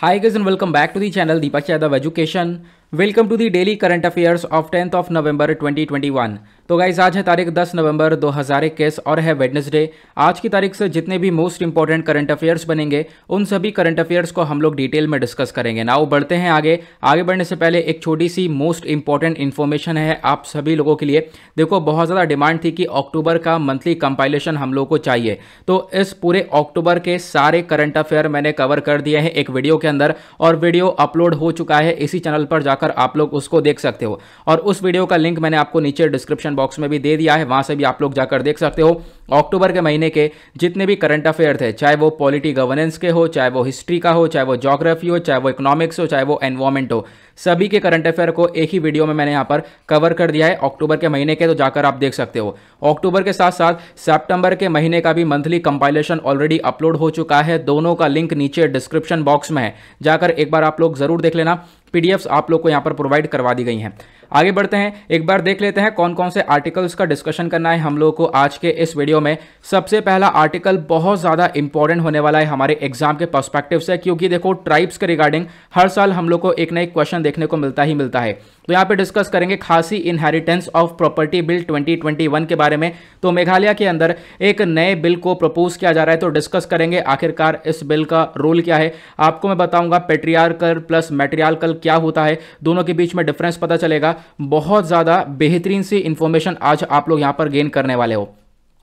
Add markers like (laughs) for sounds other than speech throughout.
high guys and welcome back to the channel Deepak Yadav Education welcome to the daily current affairs of tenth of November 2021 तो guys आज है तारीख 10 नवंबर 2021 और है Wednesday आज की तारीख से जितने भी मोस्ट इंपॉर्टेंट करंट अफेयर्स बनेंगे उन सभी करंट अफेयर्स को हम लोग डिटेल में डिस्कस करेंगे नाउ बढ़ते हैं आगे आगे बढ़ने से पहले एक छोटी सी मोस्ट इंपॉर्टेंट इन्फॉर्मेशन है आप सभी लोगों के लिए देखो बहुत ज़्यादा डिमांड थी कि अक्टूबर का मंथली कंपाइलेशन हम लोग को चाहिए तो इस पूरे अक्टूबर के सारे करंट अफेयर मैंने कवर कर दिए हैं एक वीडियो के के अंदर और वीडियो अपलोड हो चुका है इसी चैनल पर जाकर आप लोग उसको देख सकते हो और उस वीडियो का लिंक मैंने आपको नीचे डिस्क्रिप्शन बॉक्स में भी दे दिया है वहां से भी आप लोग जाकर देख सकते हो अक्टूबर के महीने के जितने भी करंट अफेयर थे चाहे वो पॉलिटी गवर्नेंस के हो चाहे वो हिस्ट्री का हो चाहे वो जोग्राफी हो चाहे वो इकोनॉमिक्स हो चाहे वो एनवायरमेंट हो सभी के करंट अफेयर को एक ही वीडियो में मैंने यहाँ पर कवर कर दिया है अक्टूबर के महीने के तो जाकर आप देख सकते हो अक्टूबर के साथ साथ सेप्टेम्बर के महीने का भी मंथली कंपाइलेशन ऑलरेडी अपलोड हो चुका है दोनों का लिंक नीचे डिस्क्रिप्शन बॉक्स में है जाकर एक बार आप लोग जरूर देख लेना पी आप लोग को यहाँ पर प्रोवाइड करवा दी गई हैं आगे बढ़ते हैं एक बार देख लेते हैं कौन कौन से आर्टिकल्स का डिस्कशन करना है हम लोगों को आज के इस वीडियो में सबसे पहला आर्टिकल बहुत ज़्यादा इंपॉर्टेंट होने वाला है हमारे एग्जाम के पर्सपेक्टिव से क्योंकि देखो ट्राइब्स के रिगार्डिंग हर साल हम लोग को एक ना एक क्वेश्चन देखने को मिलता ही मिलता है तो यहाँ पे डिस्कस करेंगे खासी इनहेरिटेंस ऑफ प्रॉपर्टी बिल 2021 के बारे में तो मेघालय के अंदर एक नए बिल को प्रपोज किया जा रहा है तो डिस्कस करेंगे आखिरकार इस बिल का रोल क्या है आपको मैं बताऊंगा पेट्रियारकल प्लस मेट्रियारकल क्या होता है दोनों के बीच में डिफरेंस पता चलेगा बहुत ज़्यादा बेहतरीन सी इन्फॉर्मेशन आज आप लोग यहाँ पर गेन करने वाले हो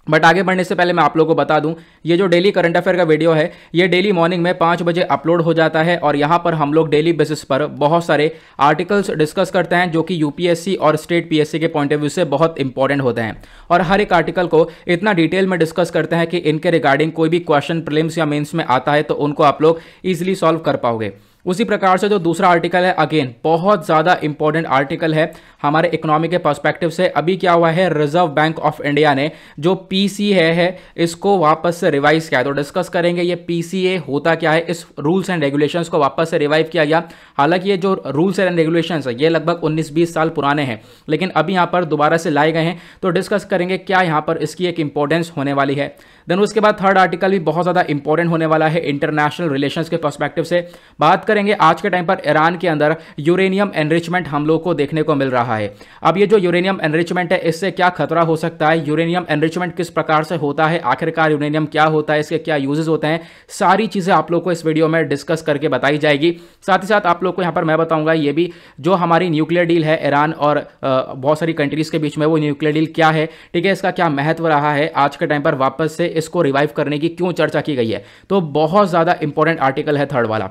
बट आगे बढ़ने से पहले मैं आप लोगों को बता दूं ये जो डेली करंट अफेयर का वीडियो है ये डेली मॉर्निंग में पाँच बजे अपलोड हो जाता है और यहाँ पर हम लोग डेली बेसिस पर बहुत सारे आर्टिकल्स डिस्कस करते हैं जो कि यूपीएससी और स्टेट पीएससी के पॉइंट ऑफ व्यू से बहुत इंपॉर्टेंट होते हैं और हर एक आर्टिकल को इतना डिटेल में डिस्कस करते हैं कि इनके रिगार्डिंग कोई भी क्वेश्चन प्रिलिम्स या मेन्स में आता है तो उनको आप लोग ईजिली सॉल्व कर पाओगे उसी प्रकार से जो दूसरा आर्टिकल है अगेन बहुत ज़्यादा इंपॉर्टेंट आर्टिकल है हमारे इकोनॉमी के पर्सपेक्टिव से अभी क्या हुआ है रिजर्व बैंक ऑफ इंडिया ने जो पीसी है, है इसको वापस से रिवाइज किया है तो डिस्कस करेंगे ये पीसीए होता क्या है इस रूल्स एंड रेगुलेशंस को वापस से रिवाइव किया गया हालांकि ये जो रूल्स एंड रेगुलेशन है ये लगभग उन्नीस बीस साल पुराने हैं लेकिन अभी यहाँ पर दोबारा से लाए गए हैं तो डिस्कस करेंगे क्या यहाँ पर इसकी एक इंपॉर्टेंस होने वाली है देन उसके बाद थर्ड आर्टिकल भी बहुत ज़्यादा इंपॉर्टेंट होने वाला है इंटरनेशनल रिलेशंस के पर्सपेक्टिव से बात करेंगे आज के टाइम पर ईरान के अंदर यूरेनियम एनरिचमेंट हम लोग को देखने को मिल रहा है अब ये जो यूरेनियम एनरिचमेंट है इससे क्या खतरा हो सकता है यूरेनियम एनरिचमेंट किस प्रकार से होता है आखिरकार यूरेनियम क्या होता है इसके क्या यूजेज होते हैं सारी चीज़ें आप लोग को इस वीडियो में डिस्कस करके बताई जाएगी साथ ही साथ आप लोग को यहाँ पर मैं बताऊंगा ये भी जो हमारी न्यूक्लियर डील है ईरान और बहुत सारी कंट्रीज़ के बीच में वो न्यूक्लियर डील क्या है ठीक है इसका क्या महत्व रहा है आज के टाइम पर वापस से इसको रिवाइव करने की क्यों चर्चा की गई है तो बहुत ज़्यादा इंपॉर्टेंट आर्टिकल है थर्ड वाला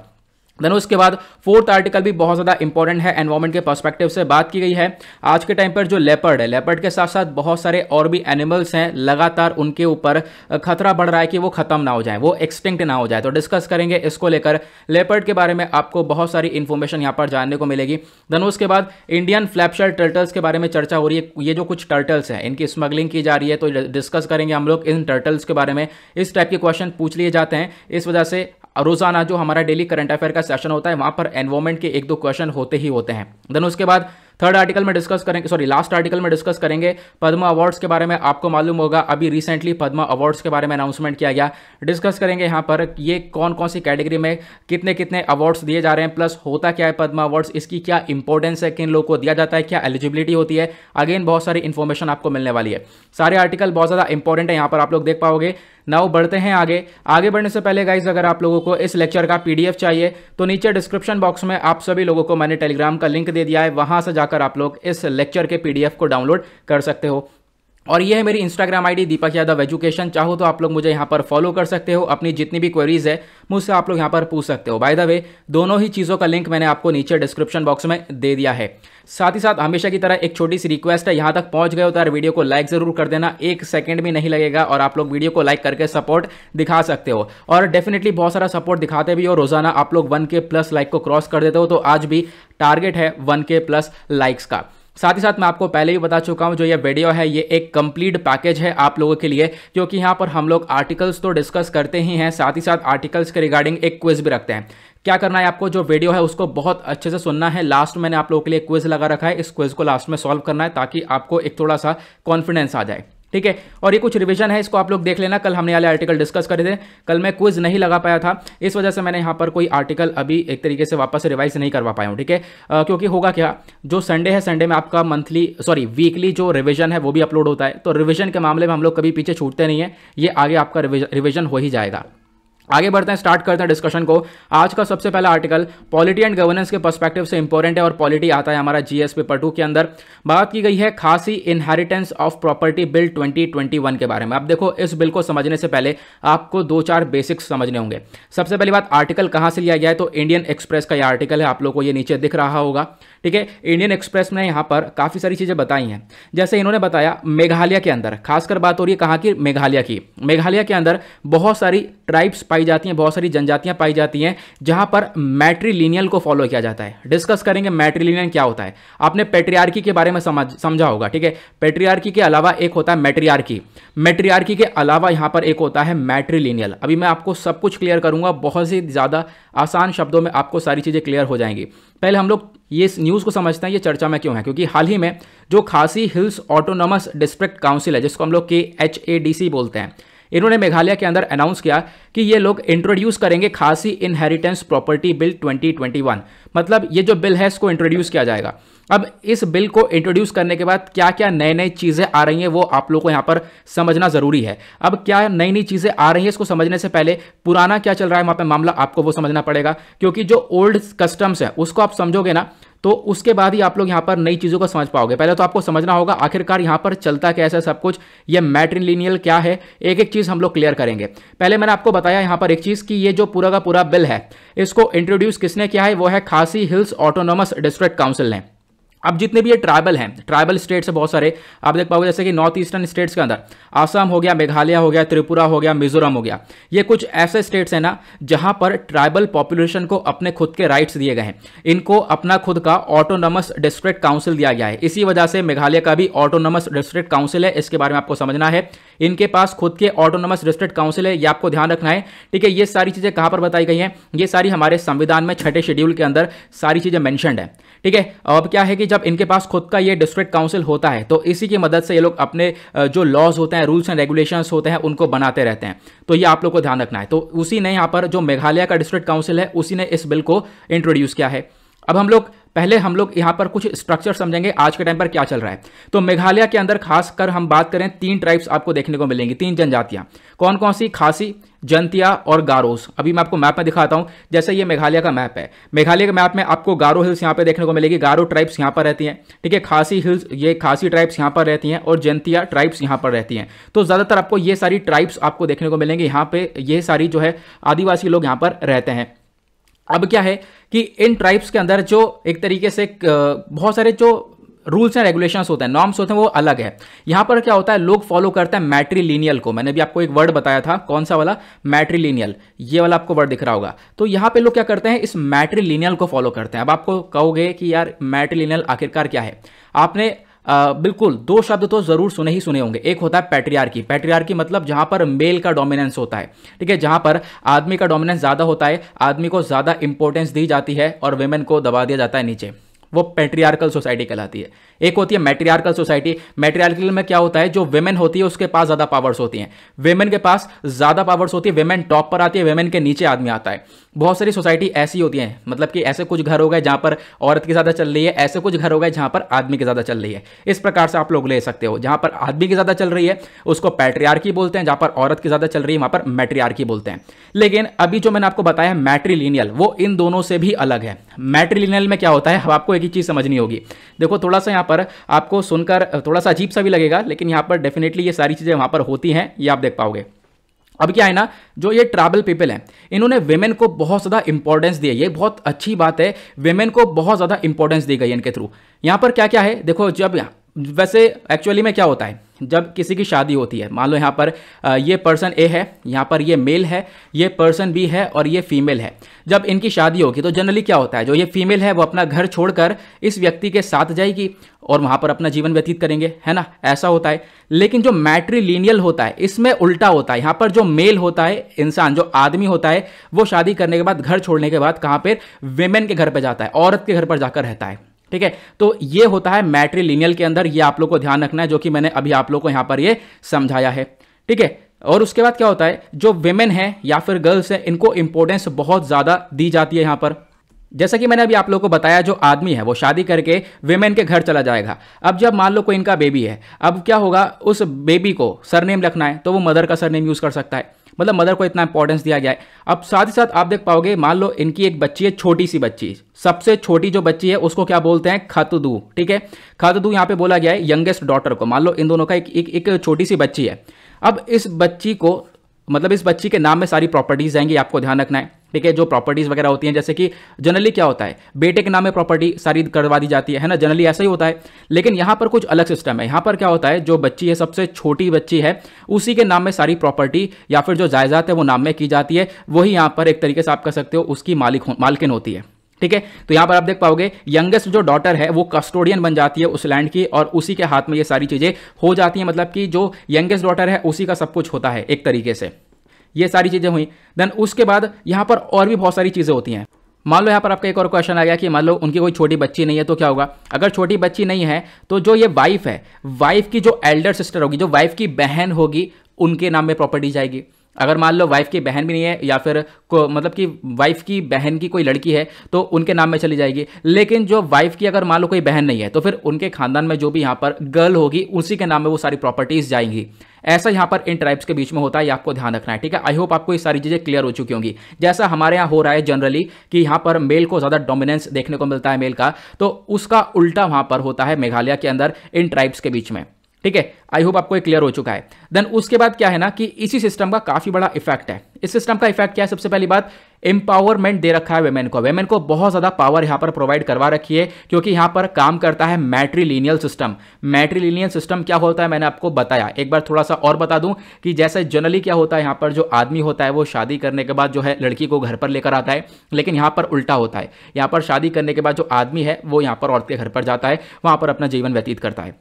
देन उसके बाद फोर्थ आर्टिकल भी बहुत ज़्यादा इंपॉर्टेंट है एनवायरमेंट के पर्सपेक्टिव से बात की गई है आज के टाइम पर जो लेपर्ड है लेपर्ड के साथ साथ बहुत सारे और भी एनिमल्स हैं लगातार उनके ऊपर खतरा बढ़ रहा है कि वो खत्म ना हो जाए वो एक्सटिंक्ट ना हो जाए तो डिस्कस करेंगे इसको लेकर लेपर्ड के बारे में आपको बहुत सारी इन्फॉर्मेशन यहाँ पर जानने को मिलेगी देन उसके बाद इंडियन फ्लैपशर टर्टल्स के बारे में चर्चा हो रही है ये जो कुछ टर्टल्स हैं इनकी स्मगलिंग की जा रही है तो डिस्कस करेंगे हम लोग इन टर्टल्स के बारे में इस टाइप के क्वेश्चन पूछ लिए जाते हैं इस वजह से रोज़ाना जो हमारा डेली करंट अफेयर का सेशन होता है वहाँ पर एनवायरमेंट के एक दो क्वेश्चन होते ही होते हैं देन उसके बाद थर्ड आर्टिकल में डिस्कस करेंगे सॉरी लास्ट आर्टिकल में डिस्कस करेंगे पद्मा अवार्ड्स के बारे में आपको मालूम होगा अभी रिसेंटली पद्मा अवार्ड्स के बारे में अनाउंसमेंट किया गया डिस्कस करेंगे यहाँ पर ये कौन कौन सी कैटेगरी में कितने कितने अवार्ड्स दिए जा रहे हैं प्लस होता क्या है पद्मा अवार्ड्स इसकी क्या इंपॉर्टेंस है किन लोगों को दिया जाता है क्या एलिजिबिलिटी होती है अगेन बहुत सारी इन्फॉर्मेशन आपको मिलने वाली है सारे आर्टिकल बहुत ज़्यादा इंपॉर्टेंट है यहाँ पर आप लोग देख पाओगे नाउ बढ़ते हैं आगे आगे बढ़ने से पहले गाइज अगर आप लोगों को इस लेक्चर का पीडीएफ चाहिए तो नीचे डिस्क्रिप्शन बॉक्स में आप सभी लोगों को मैंने टेलीग्राम का लिंक दे दिया है वहां से जाकर जाकर आप लोग इस लेक्चर के पीडीएफ को डाउनलोड कर सकते हो और ये है मेरी Instagram ID Deepak Yadav Education चाहो तो आप लोग मुझे यहाँ पर फॉलो कर सकते हो अपनी जितनी भी क्वेरीज है मुझसे आप लोग यहाँ पर पूछ सकते हो बाय द वे दोनों ही चीज़ों का लिंक मैंने आपको नीचे डिस्क्रिप्शन बॉक्स में दे दिया है साथ ही साथ हमेशा की तरह एक छोटी सी रिक्वेस्ट है यहाँ तक पहुँच गए हो तो यार वीडियो को लाइक ज़रूर कर देना एक सेकेंड भी नहीं लगेगा और आप लोग वीडियो को लाइक करके सपोर्ट दिखा सकते हो और डेफिनेटली बहुत सारा सपोर्ट दिखाते भी हो रोज़ाना आप लोग वन के प्लस लाइक को क्रॉस कर देते हो तो आज भी टारगेट है वन के प्लस लाइक्स का साथ ही साथ मैं आपको पहले ही बता चुका हूँ जो ये वीडियो है ये एक कंप्लीट पैकेज है आप लोगों के लिए क्योंकि यहाँ पर हम लोग आर्टिकल्स तो डिस्कस करते ही हैं साथ ही साथ आर्टिकल्स के रिगार्डिंग एक क्विज भी रखते हैं क्या करना है आपको जो वीडियो है उसको बहुत अच्छे से सुनना है लास्ट मैंने आप लोगों के लिए क्विज लगा रखा है इस क्विज को लास्ट में सॉल्व करना है ताकि आपको एक थोड़ा सा कॉन्फिडेंस आ जाए ठीक है और ये कुछ रिविजन है इसको आप लोग देख लेना कल हमने वाले आर्टिकल डिस्कस करे थे कल मैं क्विज नहीं लगा पाया था इस वजह से मैंने यहाँ पर कोई आर्टिकल अभी एक तरीके से वापस रिवाइज नहीं करवा पाया हूँ ठीक है क्योंकि होगा क्या जो संडे है संडे में आपका मंथली सॉरी वीकली जो रिविजन है वो भी अपलोड होता है तो रिविजन के मामले में हम लोग कभी पीछे छूटते नहीं है ये आगे आपका रिविजन हो ही जाएगा आगे बढ़ते हैं स्टार्ट करते हैं डिस्कशन को आज का सबसे पहला आर्टिकल पॉलिटी एंड गवर्नेंस के पर्सपेक्टिव से इंपॉर्टेंट है और पॉलिटी आता है हमारा जीएस पेपर टू के अंदर बात की गई है खासी इनहेरिटेंस ऑफ प्रॉपर्टी बिल 2021 के बारे में आप देखो इस बिल को समझने से पहले आपको दो चार बेसिक्स समझने होंगे सबसे पहली बात आर्टिकल कहाँ से लिया गया है तो इंडियन एक्सप्रेस का यह आर्टिकल है आप लोग को ये नीचे दिख रहा होगा ठीक है इंडियन एक्सप्रेस ने यहाँ पर काफ़ी सारी चीज़ें बताई हैं जैसे इन्होंने बताया मेघालय के अंदर खासकर बात हो रही है कहाँ की मेघालय की मेघालय के अंदर बहुत सारी ट्राइब्स पाई जाती हैं बहुत सारी जनजातियाँ पाई जाती हैं जहाँ पर मैट्रीलिनियल को फॉलो किया जाता है डिस्कस करेंगे मैट्रीलिनियल क्या होता है आपने पेट्रियार्की के बारे में समझा होगा ठीक है पेट्रियार्की के अलावा एक होता है मैट्रियार्की मैट्रियार्की के अलावा यहाँ पर एक होता है मैट्रीलिनियल अभी मैं आपको सब कुछ क्लियर करूँगा बहुत ही ज़्यादा आसान शब्दों में आपको सारी चीज़ें क्लियर हो जाएंगी पहले हम लोग ये इस न्यूज़ को समझते हैं ये चर्चा में क्यों है क्योंकि हाल ही में जो खासी हिल्स ऑटोनोमस डिस्ट्रिक्ट काउंसिल है जिसको हम लोग के एच ए डी सी बोलते हैं इन्होंने मेघालय के अंदर अनाउंस किया कि ये लोग इंट्रोड्यूस करेंगे खासी इनहेरिटेंस प्रॉपर्टी बिल 2021 मतलब ये जो बिल है इसको इंट्रोड्यूस किया जाएगा अब इस बिल को इंट्रोड्यूस करने के बाद क्या क्या नए नए चीज़ें आ रही हैं वो आप लोग को यहाँ पर समझना ज़रूरी है अब क्या नई नई चीज़ें आ रही हैं इसको समझने से पहले पुराना क्या चल रहा है वहाँ पर मामला आपको वो समझना पड़ेगा क्योंकि जो ओल्ड कस्टम्स है उसको आप समझोगे ना तो उसके बाद ही आप लोग यहाँ पर नई चीज़ों को समझ पाओगे पहले तो आपको समझना होगा आखिरकार यहाँ पर चलता कैसा है सब कुछ ये मैट्रिलिनियल क्या है एक एक चीज़ हम लोग क्लियर करेंगे पहले मैंने आपको बताया यहाँ पर एक चीज़ कि ये जो पूरा का पूरा बिल है इसको इंट्रोड्यूस किसने किया है वो है खासी हिल्स ऑटोनोमस डिस्ट्रिक्ट काउंसिल ने अब जितने भी ये ट्राइबल हैं ट्राइबल स्टेट्स हैं बहुत सारे आप देख पाओगे जैसे कि नॉर्थ ईस्टर्न स्टेट्स के अंदर आसाम हो गया मेघालय हो गया त्रिपुरा हो गया मिजोरम हो गया ये कुछ ऐसे स्टेट्स हैं ना जहां पर ट्राइबल पॉपुलेशन को अपने खुद के राइट्स दिए गए हैं इनको अपना खुद का ऑटोनमस डिस्ट्रिक्ट काउंसिल दिया गया है इसी वजह से मेघालय का भी ऑटोनमस डिस्ट्रिक्ट काउंसिल है इसके बारे में आपको समझना है इनके पास खुद के ऑटोनमस डिस्ट्रिक्ट काउंसिल है ये आपको ध्यान रखना है ठीक है ये सारी चीज़ें कहाँ पर बताई गई हैं ये सारी हमारे संविधान में छठे शेड्यूल के अंदर सारी चीज़ें मैंशनड है ठीक है अब क्या है कि जब इनके पास खुद का ये डिस्ट्रिक्ट काउंसिल होता है तो इसी की मदद से ये लोग अपने जो लॉज होते हैं रूल्स एंड रेगुलेशंस होते हैं उनको बनाते रहते हैं तो ये आप लोग को ध्यान रखना है तो उसी ने यहाँ पर जो मेघालय का डिस्ट्रिक्ट काउंसिल है उसी ने इस बिल को इंट्रोड्यूस किया है अब हम लोग पहले हम लोग यहाँ पर कुछ स्ट्रक्चर समझेंगे आज के टाइम पर क्या चल रहा है तो मेघालय के अंदर खासकर हम बात करें तीन ट्राइब्स आपको देखने को मिलेंगी तीन जनजातियाँ कौन कौन सी खासी जंतिया और गारोस अभी मैं आपको मैप में दिखाता हूँ जैसे ये मेघालय का मैप है मेघालय के मैप में आपको गारो हिल्स यहाँ पे देखने को मिलेगी गारो ट्राइब्स यहाँ पर रहती हैं ठीक है खासी हिल्स ये खासी ट्राइब्स यहाँ पर रहती हैं और जंतिया ट्राइब्स यहाँ पर रहती हैं तो ज़्यादातर आपको ये सारी ट्राइब्स आपको देखने को मिलेंगी यहाँ पर ये सारी जो है आदिवासी लोग यहाँ पर रहते हैं अब क्या है कि इन ट्राइब्स के अंदर जो एक तरीके से बहुत सारे जो रूल्स एंड रेगुलेशंस होते हैं नॉर्म्स होते हैं वो अलग है यहां पर क्या होता है लोग फॉलो करते हैं मैट्रीलिनियल को मैंने भी आपको एक वर्ड बताया था कौन सा वाला मैट्रीलिनियल ये वाला आपको वर्ड दिख रहा होगा तो यहां पे लोग क्या करते हैं इस मैट्रीलिनियल को फॉलो करते हैं अब आपको कहोगे कि यार मैट्रीलिनियल आखिरकार क्या है आपने आ, बिल्कुल दो शब्द तो ज़रूर सुने ही सुने होंगे एक होता है पैट्रियार्की पैट्रियार्की मतलब जहाँ पर मेल का डोमिनेंस होता है ठीक है जहाँ पर आदमी का डोमिनेंस ज़्यादा होता है आदमी को ज़्यादा इंपॉर्टेंस दी जाती है और वेमेन को दबा दिया जाता है नीचे वो पेट्रियार्कल सोसाइटी कहलाती है एक होती है मैट्रियार्कल सोसाइटी मेट्रियार्कल में क्या होता है जो वेमेन होती है उसके पास ज़्यादा पावर्स होती हैं वेमेन के पास ज़्यादा पावर्स होती है वेमेन टॉप पर आती है वेमेन के नीचे आदमी आता है बहुत सारी सोसाइटी ऐसी होती हैं मतलब कि ऐसे कुछ घर हो गए जहाँ पर औरत की ज़्यादा चल रही है ऐसे कुछ घर हो गए जहाँ पर आदमी की ज़्यादा चल रही है इस प्रकार से आप लोग ले सकते हो जहाँ पर आदमी की ज़्यादा चल रही है उसको पैट्रियार्की बोलते हैं जहाँ पर औरत की ज़्यादा चल रही है वहाँ पर मैट्रियार्की बोलते हैं लेकिन अभी जो मैंने आपको बताया मैट्रीलिनियल वो इन दोनों से भी अलग है मैट्रीलिनियल में क्या होता है अब आपको एक ही चीज़ समझनी होगी देखो थोड़ा सा यहाँ पर आपको सुनकर थोड़ा सा अजीब सा भी लगेगा लेकिन यहाँ पर डेफिनेटली ये सारी चीज़ें वहाँ पर होती हैं ये आप देख पाओगे अब क्या है ना जो ये ट्राइबल पीपल हैं इन्होंने वेमेन को बहुत ज़्यादा इंपॉर्टेंस दिया ये बहुत अच्छी बात है वेमेन को बहुत ज़्यादा इंपॉर्टेंस दी गई इनके थ्रू यहाँ पर क्या क्या है देखो जब वैसे एक्चुअली में क्या होता है जब किसी की शादी होती है मान लो यहाँ पर ये पर्सन ए है यहाँ पर ये मेल है ये पर्सन बी है और ये फीमेल है जब इनकी शादी होगी तो जनरली क्या होता है जो ये फीमेल है वो अपना घर छोड़कर इस व्यक्ति के साथ जाएगी और वहाँ पर अपना जीवन व्यतीत करेंगे है ना ऐसा होता है लेकिन जो मैट्रीलिनियल होता है इसमें उल्टा होता है यहाँ पर जो मेल होता है इंसान जो आदमी होता है वो शादी करने के बाद घर छोड़ने के बाद कहाँ पर वेमेन के घर पर जाता है औरत के घर पर जाकर रहता है ठीक है तो ये होता है मैट्रीलिनियल के अंदर ये आप लोग को ध्यान रखना है जो कि मैंने अभी आप लोग को यहां पर ये समझाया है ठीक है और उसके बाद क्या होता है जो वेमेन है या फिर गर्ल्स हैं इनको इंपॉर्टेंस बहुत ज़्यादा दी जाती है यहां पर जैसा कि मैंने अभी आप लोगों को बताया जो आदमी है वो शादी करके वेमेन के घर चला जाएगा अब जब मान लो कोई इनका बेबी है अब क्या होगा उस बेबी को सरनेम रखना है तो वो मदर का सरनेम यूज़ कर सकता है मतलब मदर को इतना इंपॉर्टेंस दिया गया है अब साथ ही साथ आप देख पाओगे मान लो इनकी एक बच्ची है छोटी सी बच्ची सबसे छोटी जो बच्ची है उसको क्या बोलते हैं खतदू ठीक है खतदू यहां पे बोला गया है यंगेस्ट डॉटर को मान लो इन दोनों का एक एक, एक छोटी सी बच्ची है अब इस बच्ची को मतलब इस बच्ची के नाम में सारी प्रॉपर्टीज आएंगी आपको ध्यान रखना है ठीक है जो प्रॉपर्टीज़ वगैरह होती हैं जैसे कि जनरली क्या होता है बेटे के नाम में प्रॉपर्टी सारी करवा दी जाती है ना जनरली ऐसा ही होता है लेकिन यहां पर कुछ अलग सिस्टम है यहां पर क्या होता है जो बच्ची है सबसे छोटी बच्ची है उसी के नाम में सारी प्रॉपर्टी या फिर जो जायदाद है वो नाम में की जाती है वही यहां पर एक तरीके से आप कह सकते हो उसकी मालिक मालकिन होती है ठीक है तो यहां पर आप देख पाओगे यंगेस्ट जो डॉटर है वो कस्टोडियन बन जाती है उस लैंड की और उसी के हाथ में ये सारी चीज़ें हो जाती हैं मतलब कि जो यंगेस्ट डॉटर है उसी का सब कुछ होता है एक तरीके से ये सारी चीज़ें हुई देन उसके बाद यहाँ पर और भी बहुत सारी चीज़ें होती हैं मान लो यहाँ पर आपका एक और क्वेश्चन आ गया कि मान लो उनकी कोई छोटी बच्ची नहीं है तो क्या होगा अगर छोटी बच्ची नहीं है तो जो ये वाइफ है वाइफ की जो एल्डर सिस्टर होगी जो वाइफ की बहन होगी उनके नाम में प्रॉपर्टी जाएगी अगर मान लो वाइफ की बहन भी नहीं है या फिर को मतलब कि वाइफ की बहन की कोई लड़की है तो उनके नाम में चली जाएगी लेकिन जो वाइफ की अगर मान लो कोई बहन नहीं है तो फिर उनके खानदान में जो भी यहाँ पर गर्ल होगी उसी के नाम में वो सारी प्रॉपर्टीज जाएंगी ऐसा यहाँ पर इन ट्राइब्स के बीच में होता है आपको ध्यान रखना है ठीक है आई होप आपको ये सारी चीज़ें क्लियर हो चुकी होंगी जैसा हमारे यहाँ हो रहा है जनरली कि यहाँ पर मेल को ज़्यादा डोमिनेंस देखने को मिलता है मेल का तो उसका उल्टा वहाँ पर होता है मेघालय के अंदर इन ट्राइब्स के बीच में ठीक है आई होप आपको क्लियर हो चुका है देन उसके बाद क्या है ना कि इसी सिस्टम का काफी बड़ा इफेक्ट है इस सिस्टम का इफेक्ट क्या है सबसे पहली बात एम्पावरमेंट दे रखा है वेमेन को वेमेन को बहुत ज्यादा पावर यहां पर प्रोवाइड करवा रखी है क्योंकि यहां पर काम करता है मैट्रीलिनियल सिस्टम मैट्रीलिनियल सिस्टम क्या होता है मैंने आपको बताया एक बार थोड़ा सा और बता दूं कि जैसे जनरली क्या होता है यहां पर जो आदमी होता है वो शादी करने के बाद जो है लड़की को घर पर लेकर आता है लेकिन यहां पर उल्टा होता है यहां पर शादी करने के बाद जो आदमी है वो यहां पर औरत के घर पर जाता है वहां पर अपना जीवन व्यतीत करता है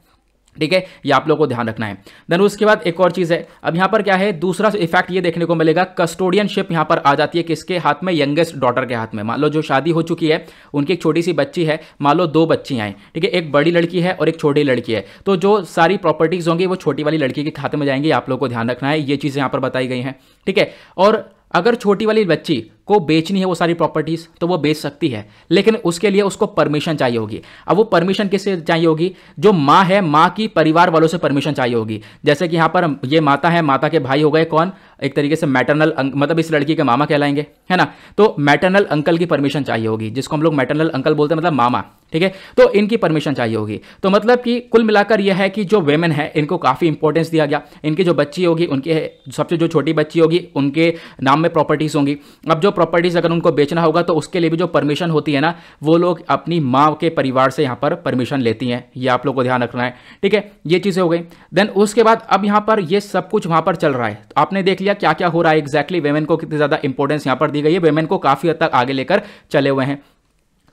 ठीक है ये आप लोग को ध्यान रखना है देन उसके बाद एक और चीज़ है अब यहाँ पर क्या है दूसरा इफेक्ट ये देखने को मिलेगा कस्टोडियनशिप यहाँ पर आ जाती है किसके हाथ में यंगेस्ट डॉटर के हाथ में मान लो जो शादी हो चुकी है उनकी एक छोटी सी बच्ची है मान लो दो बच्ची हैं ठीक है एक बड़ी लड़की है और एक छोटी लड़की है तो जो सारी प्रॉपर्टीज़ होंगी वो छोटी वाली लड़की के खाते में जाएंगी आप लोग को ध्यान रखना है ये चीज़ें यहाँ पर बताई गई हैं ठीक है और अगर छोटी वाली बच्ची को बेचनी है वो सारी प्रॉपर्टीज़ तो वो बेच सकती है लेकिन उसके लिए उसको परमिशन चाहिए होगी अब वो परमिशन किससे चाहिए होगी जो माँ है माँ की परिवार वालों से परमिशन चाहिए होगी जैसे कि यहाँ पर ये माता है माता के भाई हो गए कौन एक तरीके से मैटरनल मतलब इस लड़की के मामा कहलाएंगे है ना तो मैटरनल अंकल की परमिशन चाहिए होगी जिसको हम लोग मैटरनल अंकल बोलते हैं मतलब मामा ठीक है तो इनकी परमिशन चाहिए होगी तो मतलब कि कुल मिलाकर यह है कि जो वेमेन है इनको काफ़ी इंपॉर्टेंस दिया गया इनकी जो बच्ची होगी उनके सबसे जो छोटी बच्ची होगी उनके नाम में प्रॉपर्टीज़ होंगी अब जो प्रॉपर्टीज़ अगर उनको बेचना होगा तो उसके लिए भी जो परमिशन होती है ना वो लोग अपनी माँ के परिवार से यहाँ पर परमिशन लेती हैं ये आप लोग को ध्यान रखना है ठीक है ये चीज़ें हो गई देन उसके बाद अब यहाँ पर ये सब कुछ वहाँ पर चल रहा है तो आपने देख लिया क्या क्या हो रहा है एग्जैक्टली वेमेन को कितनी ज़्यादा इंपॉर्टेंस यहाँ पर दी गई है वेमेन को काफ़ी हद तक आगे लेकर चले हुए हैं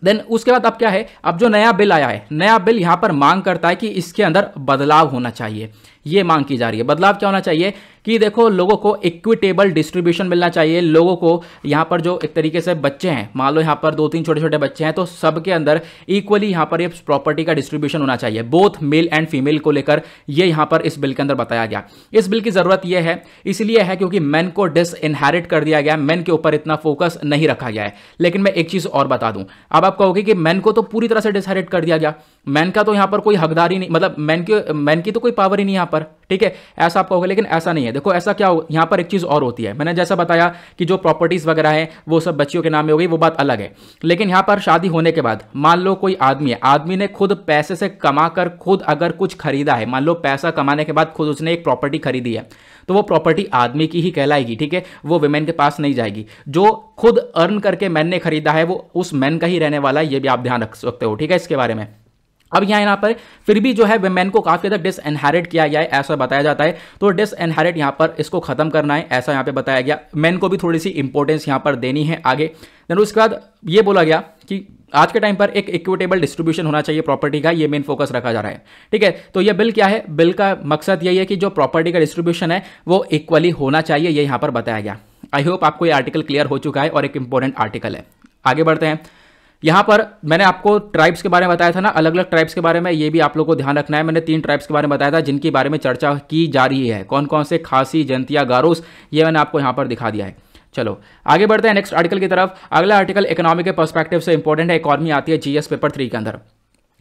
देन उसके बाद अब क्या है अब जो नया बिल आया है नया बिल यहाँ पर मांग करता है कि इसके अंदर बदलाव होना चाहिए ये मांग की जा रही है बदलाव क्या होना चाहिए कि देखो लोगों को इक्विटेबल डिस्ट्रीब्यूशन मिलना चाहिए लोगों को यहाँ पर जो एक तरीके से बच्चे हैं मान लो यहाँ पर दो तीन छोटे छोटे बच्चे हैं तो सबके अंदर इक्वली यहाँ पर ये प्रॉपर्टी का डिस्ट्रीब्यूशन होना चाहिए बोथ मेल एंड फीमेल को लेकर ये यहाँ पर इस बिल के अंदर बताया गया इस बिल की ज़रूरत यह है इसलिए है क्योंकि मैन को डिस इनहेरिट कर दिया गया मैन के ऊपर इतना फोकस नहीं रखा गया है लेकिन मैं एक चीज़ और बता दूं अब आप कहोगे कि मैन को तो पूरी तरह से डिसहेरिट कर दिया गया मैन का तो यहाँ पर कोई हकदारी नहीं मतलब मैन की मैन की तो कोई पावर ही नहीं यहाँ पर ठीक है ऐसा आप कहोगे लेकिन ऐसा नहीं है देखो ऐसा क्या हो यहाँ पर एक चीज़ और होती है मैंने जैसा बताया कि जो प्रॉपर्टीज़ वगैरह है वो सब बच्चियों के नाम में हो गई वो बात अलग है लेकिन यहाँ पर शादी होने के बाद मान लो कोई आदमी है आदमी ने खुद पैसे से कमा कर खुद अगर कुछ खरीदा है मान लो पैसा कमाने के बाद खुद उसने एक प्रॉपर्टी खरीदी है तो वो प्रॉपर्टी आदमी की ही कहलाएगी ठीक है वो वेमेन के पास नहीं जाएगी जो खुद अर्न करके मैन ने खरीदा है वो उस मैन का ही रहने वाला है ये भी आप ध्यान रख सकते हो ठीक है इसके बारे में अब यहाँ यहाँ पर फिर भी जो है वेमेन को काफ़ी ज़्यादा डिसइनहेरिट किया गया है ऐसा बताया जाता है तो डिसइनहेरिट यहाँ पर इसको ख़त्म करना है ऐसा यहाँ पे बताया गया मेन को भी थोड़ी सी इंपॉर्टेंस यहाँ पर देनी है आगे देन उसके बाद ये बोला गया कि आज के टाइम पर एक इक्विटेबल डिस्ट्रीब्यूशन होना चाहिए प्रॉपर्टी का ये मेन फोकस रखा जा रहा है ठीक है तो ये बिल क्या है बिल का मकसद यही है कि जो प्रॉपर्टी का डिस्ट्रीब्यूशन है वो इक्वली होना चाहिए ये यहाँ पर बताया गया आई होप आपको ये आर्टिकल क्लियर हो चुका है और एक इंपॉर्टेंट आर्टिकल है आगे बढ़ते हैं यहाँ पर मैंने आपको ट्राइब्स के बारे में बताया था ना अलग अलग ट्राइब्स के बारे में ये भी आप लोग को ध्यान रखना है मैंने तीन ट्राइब्स के बारे में बताया था जिनके बारे में चर्चा की जा रही है कौन कौन से खासी जयंतिया गारोस ये मैंने आपको यहाँ पर दिखा दिया है चलो आगे बढ़ते हैं नेक्स्ट आर्टिकल की तरफ अगला आर्टिकल इकोनॉमी के परस्पेक्टिव से इंपॉर्टेंट है इकॉनमी आती है जीएस पेपर थ्री के अंदर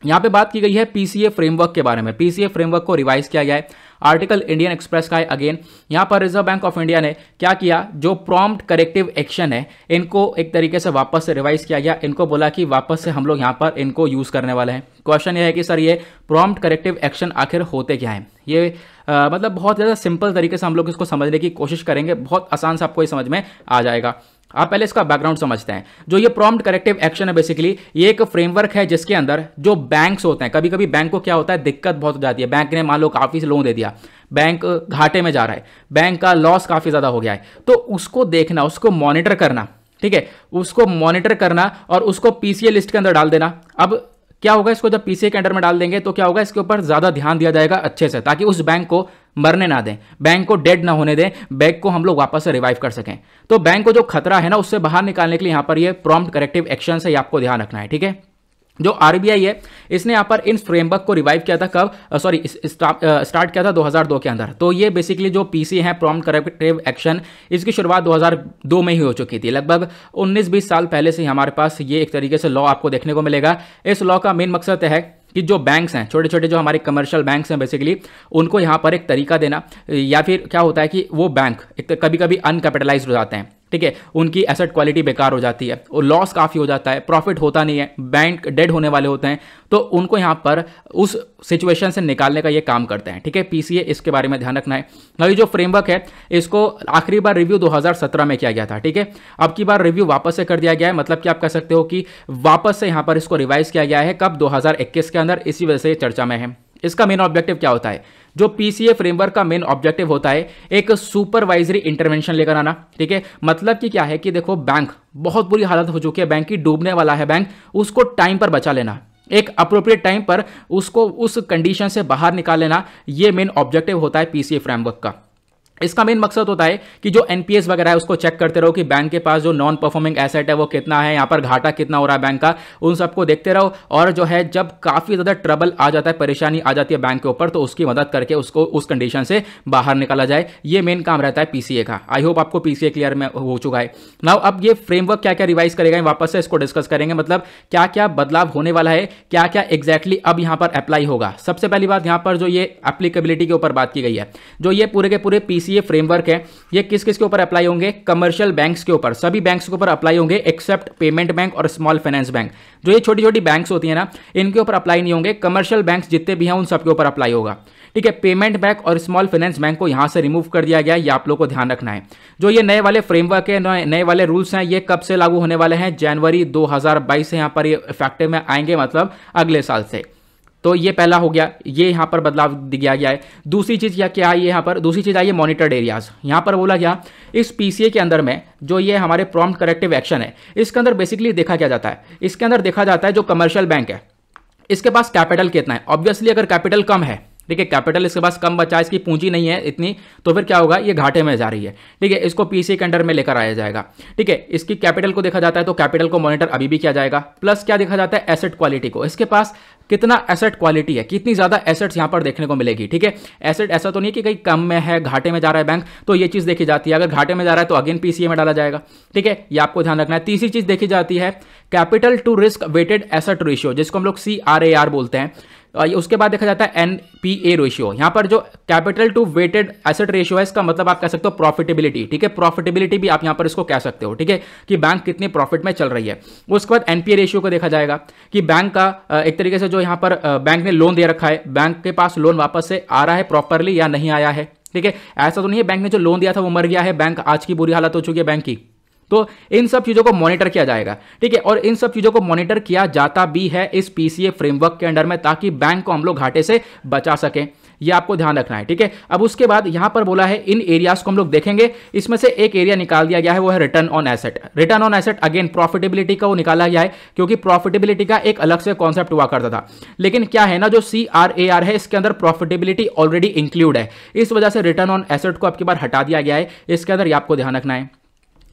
यहाँ पे बात की गई है पीसीए फ्रेमवर्क के बारे में पीसीए फ्रेमवर्क को रिवाइज किया गया है आर्टिकल इंडियन एक्सप्रेस का है अगेन यहाँ पर रिजर्व बैंक ऑफ इंडिया ने क्या किया जो प्रॉम्प्ट करेक्टिव एक्शन है इनको एक तरीके से वापस से रिवाइज किया गया इनको बोला कि वापस से हम लोग यहाँ पर इनको यूज़ करने वाले हैं क्वेश्चन ये है कि सर ये प्रॉम्प्ट करेक्टिव एक्शन आखिर होते क्या हैं ये आ, मतलब बहुत ज़्यादा सिंपल तरीके से हम लोग इसको समझने की कोशिश करेंगे बहुत आसान से आपको ये समझ में आ जाएगा आप पहले इसका बैकग्राउंड समझते हैं जो ये प्रॉम्प्ट करेक्टिव एक्शन है बेसिकली ये एक फ्रेमवर्क है जिसके अंदर जो बैंक्स होते हैं कभी कभी बैंक को क्या होता है दिक्कत बहुत हो जाती है बैंक ने मान लो काफ़ी लोन दे दिया बैंक घाटे में जा रहा है बैंक का लॉस काफ़ी ज़्यादा हो गया है तो उसको देखना उसको मॉनिटर करना ठीक है उसको मॉनिटर करना और उसको पीसीए लिस्ट के अंदर डाल देना अब क्या होगा इसको जब पीसीए के अंडर में डाल देंगे तो क्या होगा इसके ऊपर ज़्यादा ध्यान दिया जाएगा अच्छे से ताकि उस बैंक को मरने ना दें बैंक को डेड ना होने दें बैंक को हम लोग वापस से रिवाइव कर सकें तो बैंक को जो खतरा है ना उससे बाहर निकालने के लिए यहां पर ये प्रॉम्प्ट करेक्टिव एक्शन है आपको ध्यान रखना है ठीक है जो आरबीआई है इसने यहाँ पर इन फ्रेमवर्क को रिवाइव किया था कब सॉरी स्टार्ट किया था 2002 के अंदर तो ये बेसिकली जो पीसी है प्रॉम्प्ट करेक्टिव एक्शन इसकी शुरुआत 2002 में ही हो चुकी थी लगभग 19-20 साल पहले से हमारे पास ये एक तरीके से लॉ आपको देखने को मिलेगा इस लॉ का मेन मकसद है कि जो बैंक्स हैं छोटे छोटे जो हमारे कमर्शियल बैंक्स हैं बेसिकली उनको यहाँ पर एक तरीका देना या फिर क्या होता है कि वो बैंक एक कभी कभी अनकैपिटलाइज हो जाते हैं ठीक है उनकी एसेट क्वालिटी बेकार हो जाती है और लॉस काफ़ी हो जाता है प्रॉफिट होता नहीं है बैंक डेड होने वाले होते हैं तो उनको यहाँ पर उस सिचुएशन से निकालने का ये काम करते हैं ठीक है पीसीए इसके बारे में ध्यान रखना है अभी जो फ्रेमवर्क है इसको आखिरी बार रिव्यू 2017 में किया गया था ठीक है अब की बार रिव्यू वापस से कर दिया गया है मतलब कि आप कह सकते हो कि वापस से यहाँ पर इसको रिवाइज किया गया है कब दो के अंदर इसी वजह से चर्चा में है इसका मेन ऑब्जेक्टिव क्या होता है जो पीसीए फ्रेमवर्क का मेन ऑब्जेक्टिव होता है एक सुपरवाइजरी इंटरवेंशन लेकर आना ठीक है मतलब कि क्या है कि देखो बैंक बहुत बुरी हालत हो चुकी है बैंक की डूबने वाला है बैंक उसको टाइम पर बचा लेना एक अप्रोप्रिएट टाइम पर उसको उस कंडीशन से बाहर निकाल लेना ये मेन ऑब्जेक्टिव होता है पीसीए फ्रेमवर्क का इसका मेन मकसद होता है कि जो एनपीएस वगैरह है उसको चेक करते रहो कि बैंक के पास जो नॉन परफॉर्मिंग एसेट है वो कितना है यहाँ पर घाटा कितना हो रहा है बैंक का उन सबको देखते रहो और जो है जब काफ़ी ज़्यादा ट्रबल आ जाता है परेशानी आ जाती है बैंक के ऊपर तो उसकी मदद करके उसको उस कंडीशन से बाहर निकाला जाए ये मेन काम रहता है पीसीए का आई होप आपको पीसीए क्लियर में हो चुका है नाउ अब ये फ्रेमवर्क क्या क्या रिवाइज करेगा वापस से इसको डिस्कस करेंगे मतलब क्या क्या बदलाव होने वाला है क्या क्या एग्जैक्टली अब यहां पर अप्लाई होगा सबसे पहली बात यहां पर जो ये एप्लीकेबिलिटी के ऊपर बात की गई है जो ये पूरे के पूरे पीसी सीसीए फ्रेमवर्क है ये किस किस के ऊपर अप्लाई होंगे कमर्शियल बैंक्स के ऊपर सभी बैंक्स के ऊपर अप्लाई होंगे एक्सेप्ट पेमेंट बैंक और स्मॉल फाइनेंस बैंक जो ये छोटी छोटी बैंक्स होती है ना इनके ऊपर अप्लाई नहीं होंगे कमर्शियल बैंक जितने भी हैं उन सबके ऊपर अप्लाई होगा ठीक है पेमेंट बैंक और स्मॉल फाइनेंस बैंक को यहां से रिमूव कर दिया गया ये आप लोग को ध्यान रखना है जो ये नए वाले फ्रेमवर्क है नए वाले रूल्स हैं ये कब से लागू होने वाले हैं जनवरी 2022 से यहां पर ये इफेक्टिव में आएंगे मतलब अगले साल से तो ये पहला हो गया ये यहाँ पर बदलाव दिया गया है दूसरी चीज़ क्या क्या आई यहाँ पर दूसरी चीज़ आई है मॉनिटर्ड एरियाज यहाँ पर बोला गया इस पीसीए के अंदर में जो ये हमारे प्रॉम्प्ट करेक्टिव एक्शन है इसके अंदर बेसिकली देखा क्या जाता है इसके अंदर देखा जाता है जो कमर्शियल बैंक है इसके पास कैपिटल कितना है ऑब्वियसली अगर कैपिटल कम है ठीक है कैपिटल इसके पास कम बचा इसकी पूंजी नहीं है इतनी तो फिर क्या होगा ये घाटे में जा रही है ठीक है इसको पीसी के अंडर में लेकर आया जाएगा ठीक है इसकी कैपिटल को देखा जाता है तो कैपिटल को मॉनिटर अभी भी किया जाएगा प्लस क्या देखा जाता है एसेट क्वालिटी को इसके पास कितना एसेट क्वालिटी है कितनी ज़्यादा एसेट्स यहां पर देखने को मिलेगी ठीक है एसेट ऐसा तो नहीं कि कहीं कम में है घाटे में जा रहा है बैंक तो ये चीज़ देखी जाती है अगर घाटे में जा रहा है तो अगेन पीसीए में डाला जाएगा ठीक है ये आपको ध्यान रखना है तीसरी चीज़ देखी जाती है capital to risk weighted asset ratio जिसको हम लोग सी बोलते हैं उसके बाद देखा जाता है एन पी ए रेशियो यहाँ पर जो capital to weighted asset ratio है इसका मतलब आप कह सकते हो प्रॉफिटेबिलिटी ठीक है प्रॉफिटेबिलिटी भी आप यहाँ पर इसको कह सकते हो ठीक है कि बैंक कितने प्रॉफिट में चल रही है उसके बाद एनपीए रेशियो को देखा जाएगा कि बैंक का एक तरीके से जो यहाँ पर बैंक ने लोन दे रखा है बैंक के पास लोन वापस से आ रहा है प्रॉपरली या नहीं आया है ठीक है ऐसा तो नहीं है बैंक ने जो लोन दिया था वो मर गया है बैंक आज की बुरी हालत हो चुकी है बैंक की तो इन सब चीज़ों को मॉनिटर किया जाएगा ठीक है और इन सब चीज़ों को मॉनिटर किया जाता भी है इस पीसीए फ्रेमवर्क के अंडर में ताकि बैंक को हम लोग घाटे से बचा सकें ये आपको ध्यान रखना है ठीक है अब उसके बाद यहां पर बोला है इन एरियाज को हम लोग देखेंगे इसमें से एक एरिया निकाल दिया गया है वो है return on asset return on asset again profitability का वो निकाला गया है क्योंकि प्रॉफिटेबिलिटी का एक अलग से कॉन्सेप्ट हुआ करता था लेकिन क्या है ना जो सी आर ए आर है इसके अंदर प्रॉफिटेबिलिटी ऑलरेडी इंक्लूड है इस वजह से रिटर्न ऑन एसेट को आपकी बार हटा दिया गया है इसके अंदर ये आपको ध्यान रखना है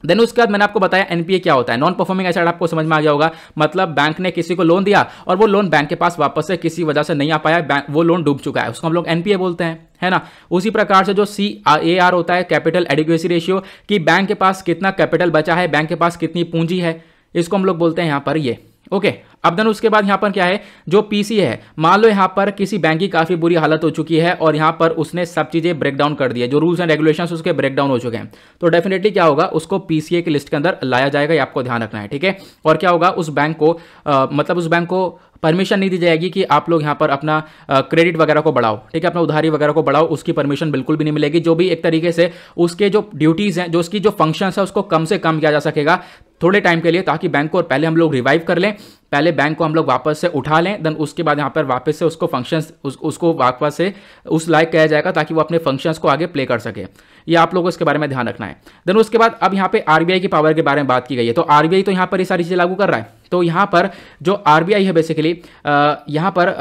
देन उसके बाद मैंने आपको बताया एनपीए क्या होता है नॉन परफॉर्मिंग एसेट आपको समझ में आ गया होगा मतलब बैंक ने किसी को लोन दिया और वो लोन बैंक के पास वापस से किसी वजह से नहीं आ पाया वो लोन डूब चुका है उसको हम लोग एनपीए बोलते हैं है ना उसी प्रकार से जो सी ए आर होता है कैपिटल एडिक्वेसी रेशियो कि बैंक के पास कितना कैपिटल बचा है बैंक के पास कितनी पूंजी है इसको हम लोग बोलते हैं यहाँ पर ये ओके अब देन उसके बाद यहां पर क्या है जो पीसी है मान लो यहां पर किसी बैंक की काफ़ी बुरी हालत हो चुकी है और यहां पर उसने सब चीज़ें ब्रेक डाउन कर दिया जो रूल्स एंड रेगुलेशंस उसके ब्रेक डाउन हो चुके हैं तो डेफिनेटली क्या होगा उसको पीसीए की लिस्ट के अंदर लाया जाएगा ये आपको ध्यान रखना है ठीक है और क्या होगा उस बैंक को आ, मतलब उस बैंक को परमिशन नहीं दी जाएगी कि आप लोग यहाँ पर अपना क्रेडिट वगैरह को बढ़ाओ ठीक है अपना उधारी वगैरह को बढ़ाओ उसकी परमिशन बिल्कुल भी नहीं मिलेगी जो भी एक तरीके से उसके जो ड्यूटीज़ हैं जो उसकी जो फंक्शन है उसको कम से कम किया जा सकेगा थोड़े टाइम के लिए ताकि बैंक को और पहले हम लोग रिवाइव कर लें पहले बैंक को हम लोग वापस से उठा लें देन उसके बाद यहाँ पर वापस से उसको फंक्शंस उस, उसको वापस से उस लायक किया जाएगा ताकि वो अपने फंक्शंस को आगे प्ले कर सके ये आप लोगों इसके बारे में ध्यान रखना है देन उसके बाद अब यहाँ पे आरबीआई की पावर के बारे में बात की गई है तो आरबीआई तो यहाँ पर ये सारी चीज़ें लागू कर रहा है तो यहाँ पर जो आर है बेसिकली यहाँ पर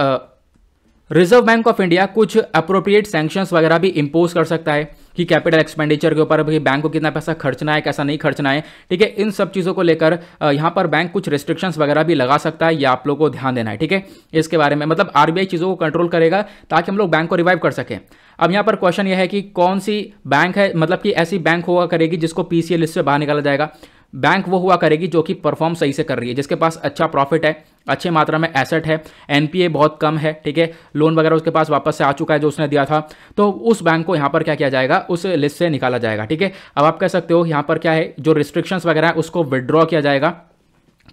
रिजर्व बैंक ऑफ इंडिया कुछ अप्रोप्रिएट सैंक्शंस वगैरह भी इम्पोज कर सकता है कि कैपिटल एक्सपेंडिचर के ऊपर भी बैंक को कितना पैसा खर्चना है कैसा नहीं खर्चना है ठीक है इन सब चीज़ों को लेकर यहाँ पर बैंक कुछ रिस्ट्रिक्शंस वगैरह भी लगा सकता है या आप लोग को ध्यान देना है ठीक है इसके बारे में मतलब आरबीआई चीज़ों को कंट्रोल करेगा ताकि हम लोग बैंक को रिवाइव कर सकें अब यहाँ पर क्वेश्चन यह है कि कौन सी बैंक है मतलब कि ऐसी बैंक हुआ करेगी जिसको पी से बाहर निकाला जाएगा बैंक वो हुआ करेगी जो कि परफॉर्म सही से कर रही है जिसके पास अच्छा प्रॉफिट है अच्छे मात्रा में एसेट है एनपीए बहुत कम है ठीक है लोन वगैरह उसके पास वापस से आ चुका है जो उसने दिया था तो उस बैंक को यहाँ पर क्या किया जाएगा उस लिस्ट से निकाला जाएगा ठीक है अब आप कह सकते हो यहाँ पर क्या है जो रिस्ट्रिक्शंस वगैरह है उसको विड्रॉ किया जाएगा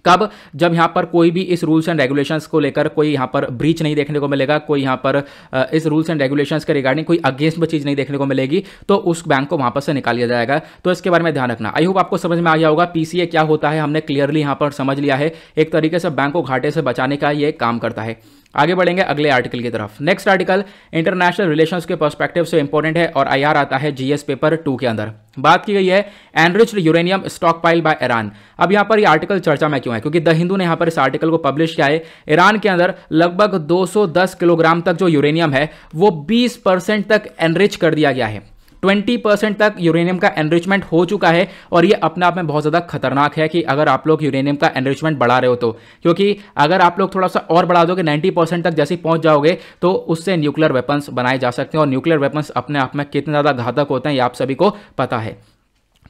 कब जब यहाँ पर कोई भी इस रूल्स एंड रेगुलेशंस को लेकर कोई यहाँ पर ब्रीच नहीं देखने को मिलेगा कोई यहाँ पर इस रूल्स एंड रेगुलेशंस के रिगार्डिंग कोई अगेंस्ट में चीज़ नहीं देखने को मिलेगी तो उस बैंक को वहाँ पर से निकाल लिया जाएगा तो इसके बारे में ध्यान रखना आई होप आपको समझ में आ गया होगा पीसीए क्या होता है हमने क्लियरली यहाँ पर समझ लिया है एक तरीके से बैंक को घाटे से बचाने का ये काम करता है आगे बढ़ेंगे अगले आर्टिकल की तरफ नेक्स्ट आर्टिकल इंटरनेशनल रिलेशन के पर्सपेक्टिव से इंपॉर्टेंट है और आई आता है जीएस पेपर टू के अंदर बात की गई है enriched uranium stockpile by Iran अब यहाँ पर ये आर्टिकल चर्चा में क्यों है क्योंकि द हिंदू ने यहाँ पर इस आर्टिकल को पब्लिश किया है ईरान के अंदर लगभग 210 किलोग्राम तक जो यूरेनियम है वो 20 परसेंट तक एनरिच कर दिया गया है ट्वेंटी परसेंट तक यूरेनियम का एनरिचमेंट हो चुका है और ये अपने आप में बहुत ज़्यादा खतरनाक है कि अगर आप लोग यूरेनियम का एनरिचमेंट बढ़ा रहे हो तो क्योंकि अगर आप लोग थोड़ा सा और बढ़ा दोगे नाइन्टी परसेंट तक जैसे पहुंच जाओगे तो उससे न्यूक्लियर वेपन्स बनाए जा सकते हैं और न्यूक्लियर वेपन्स अपने आप में कितने ज़्यादा घातक होते हैं ये आप सभी को पता है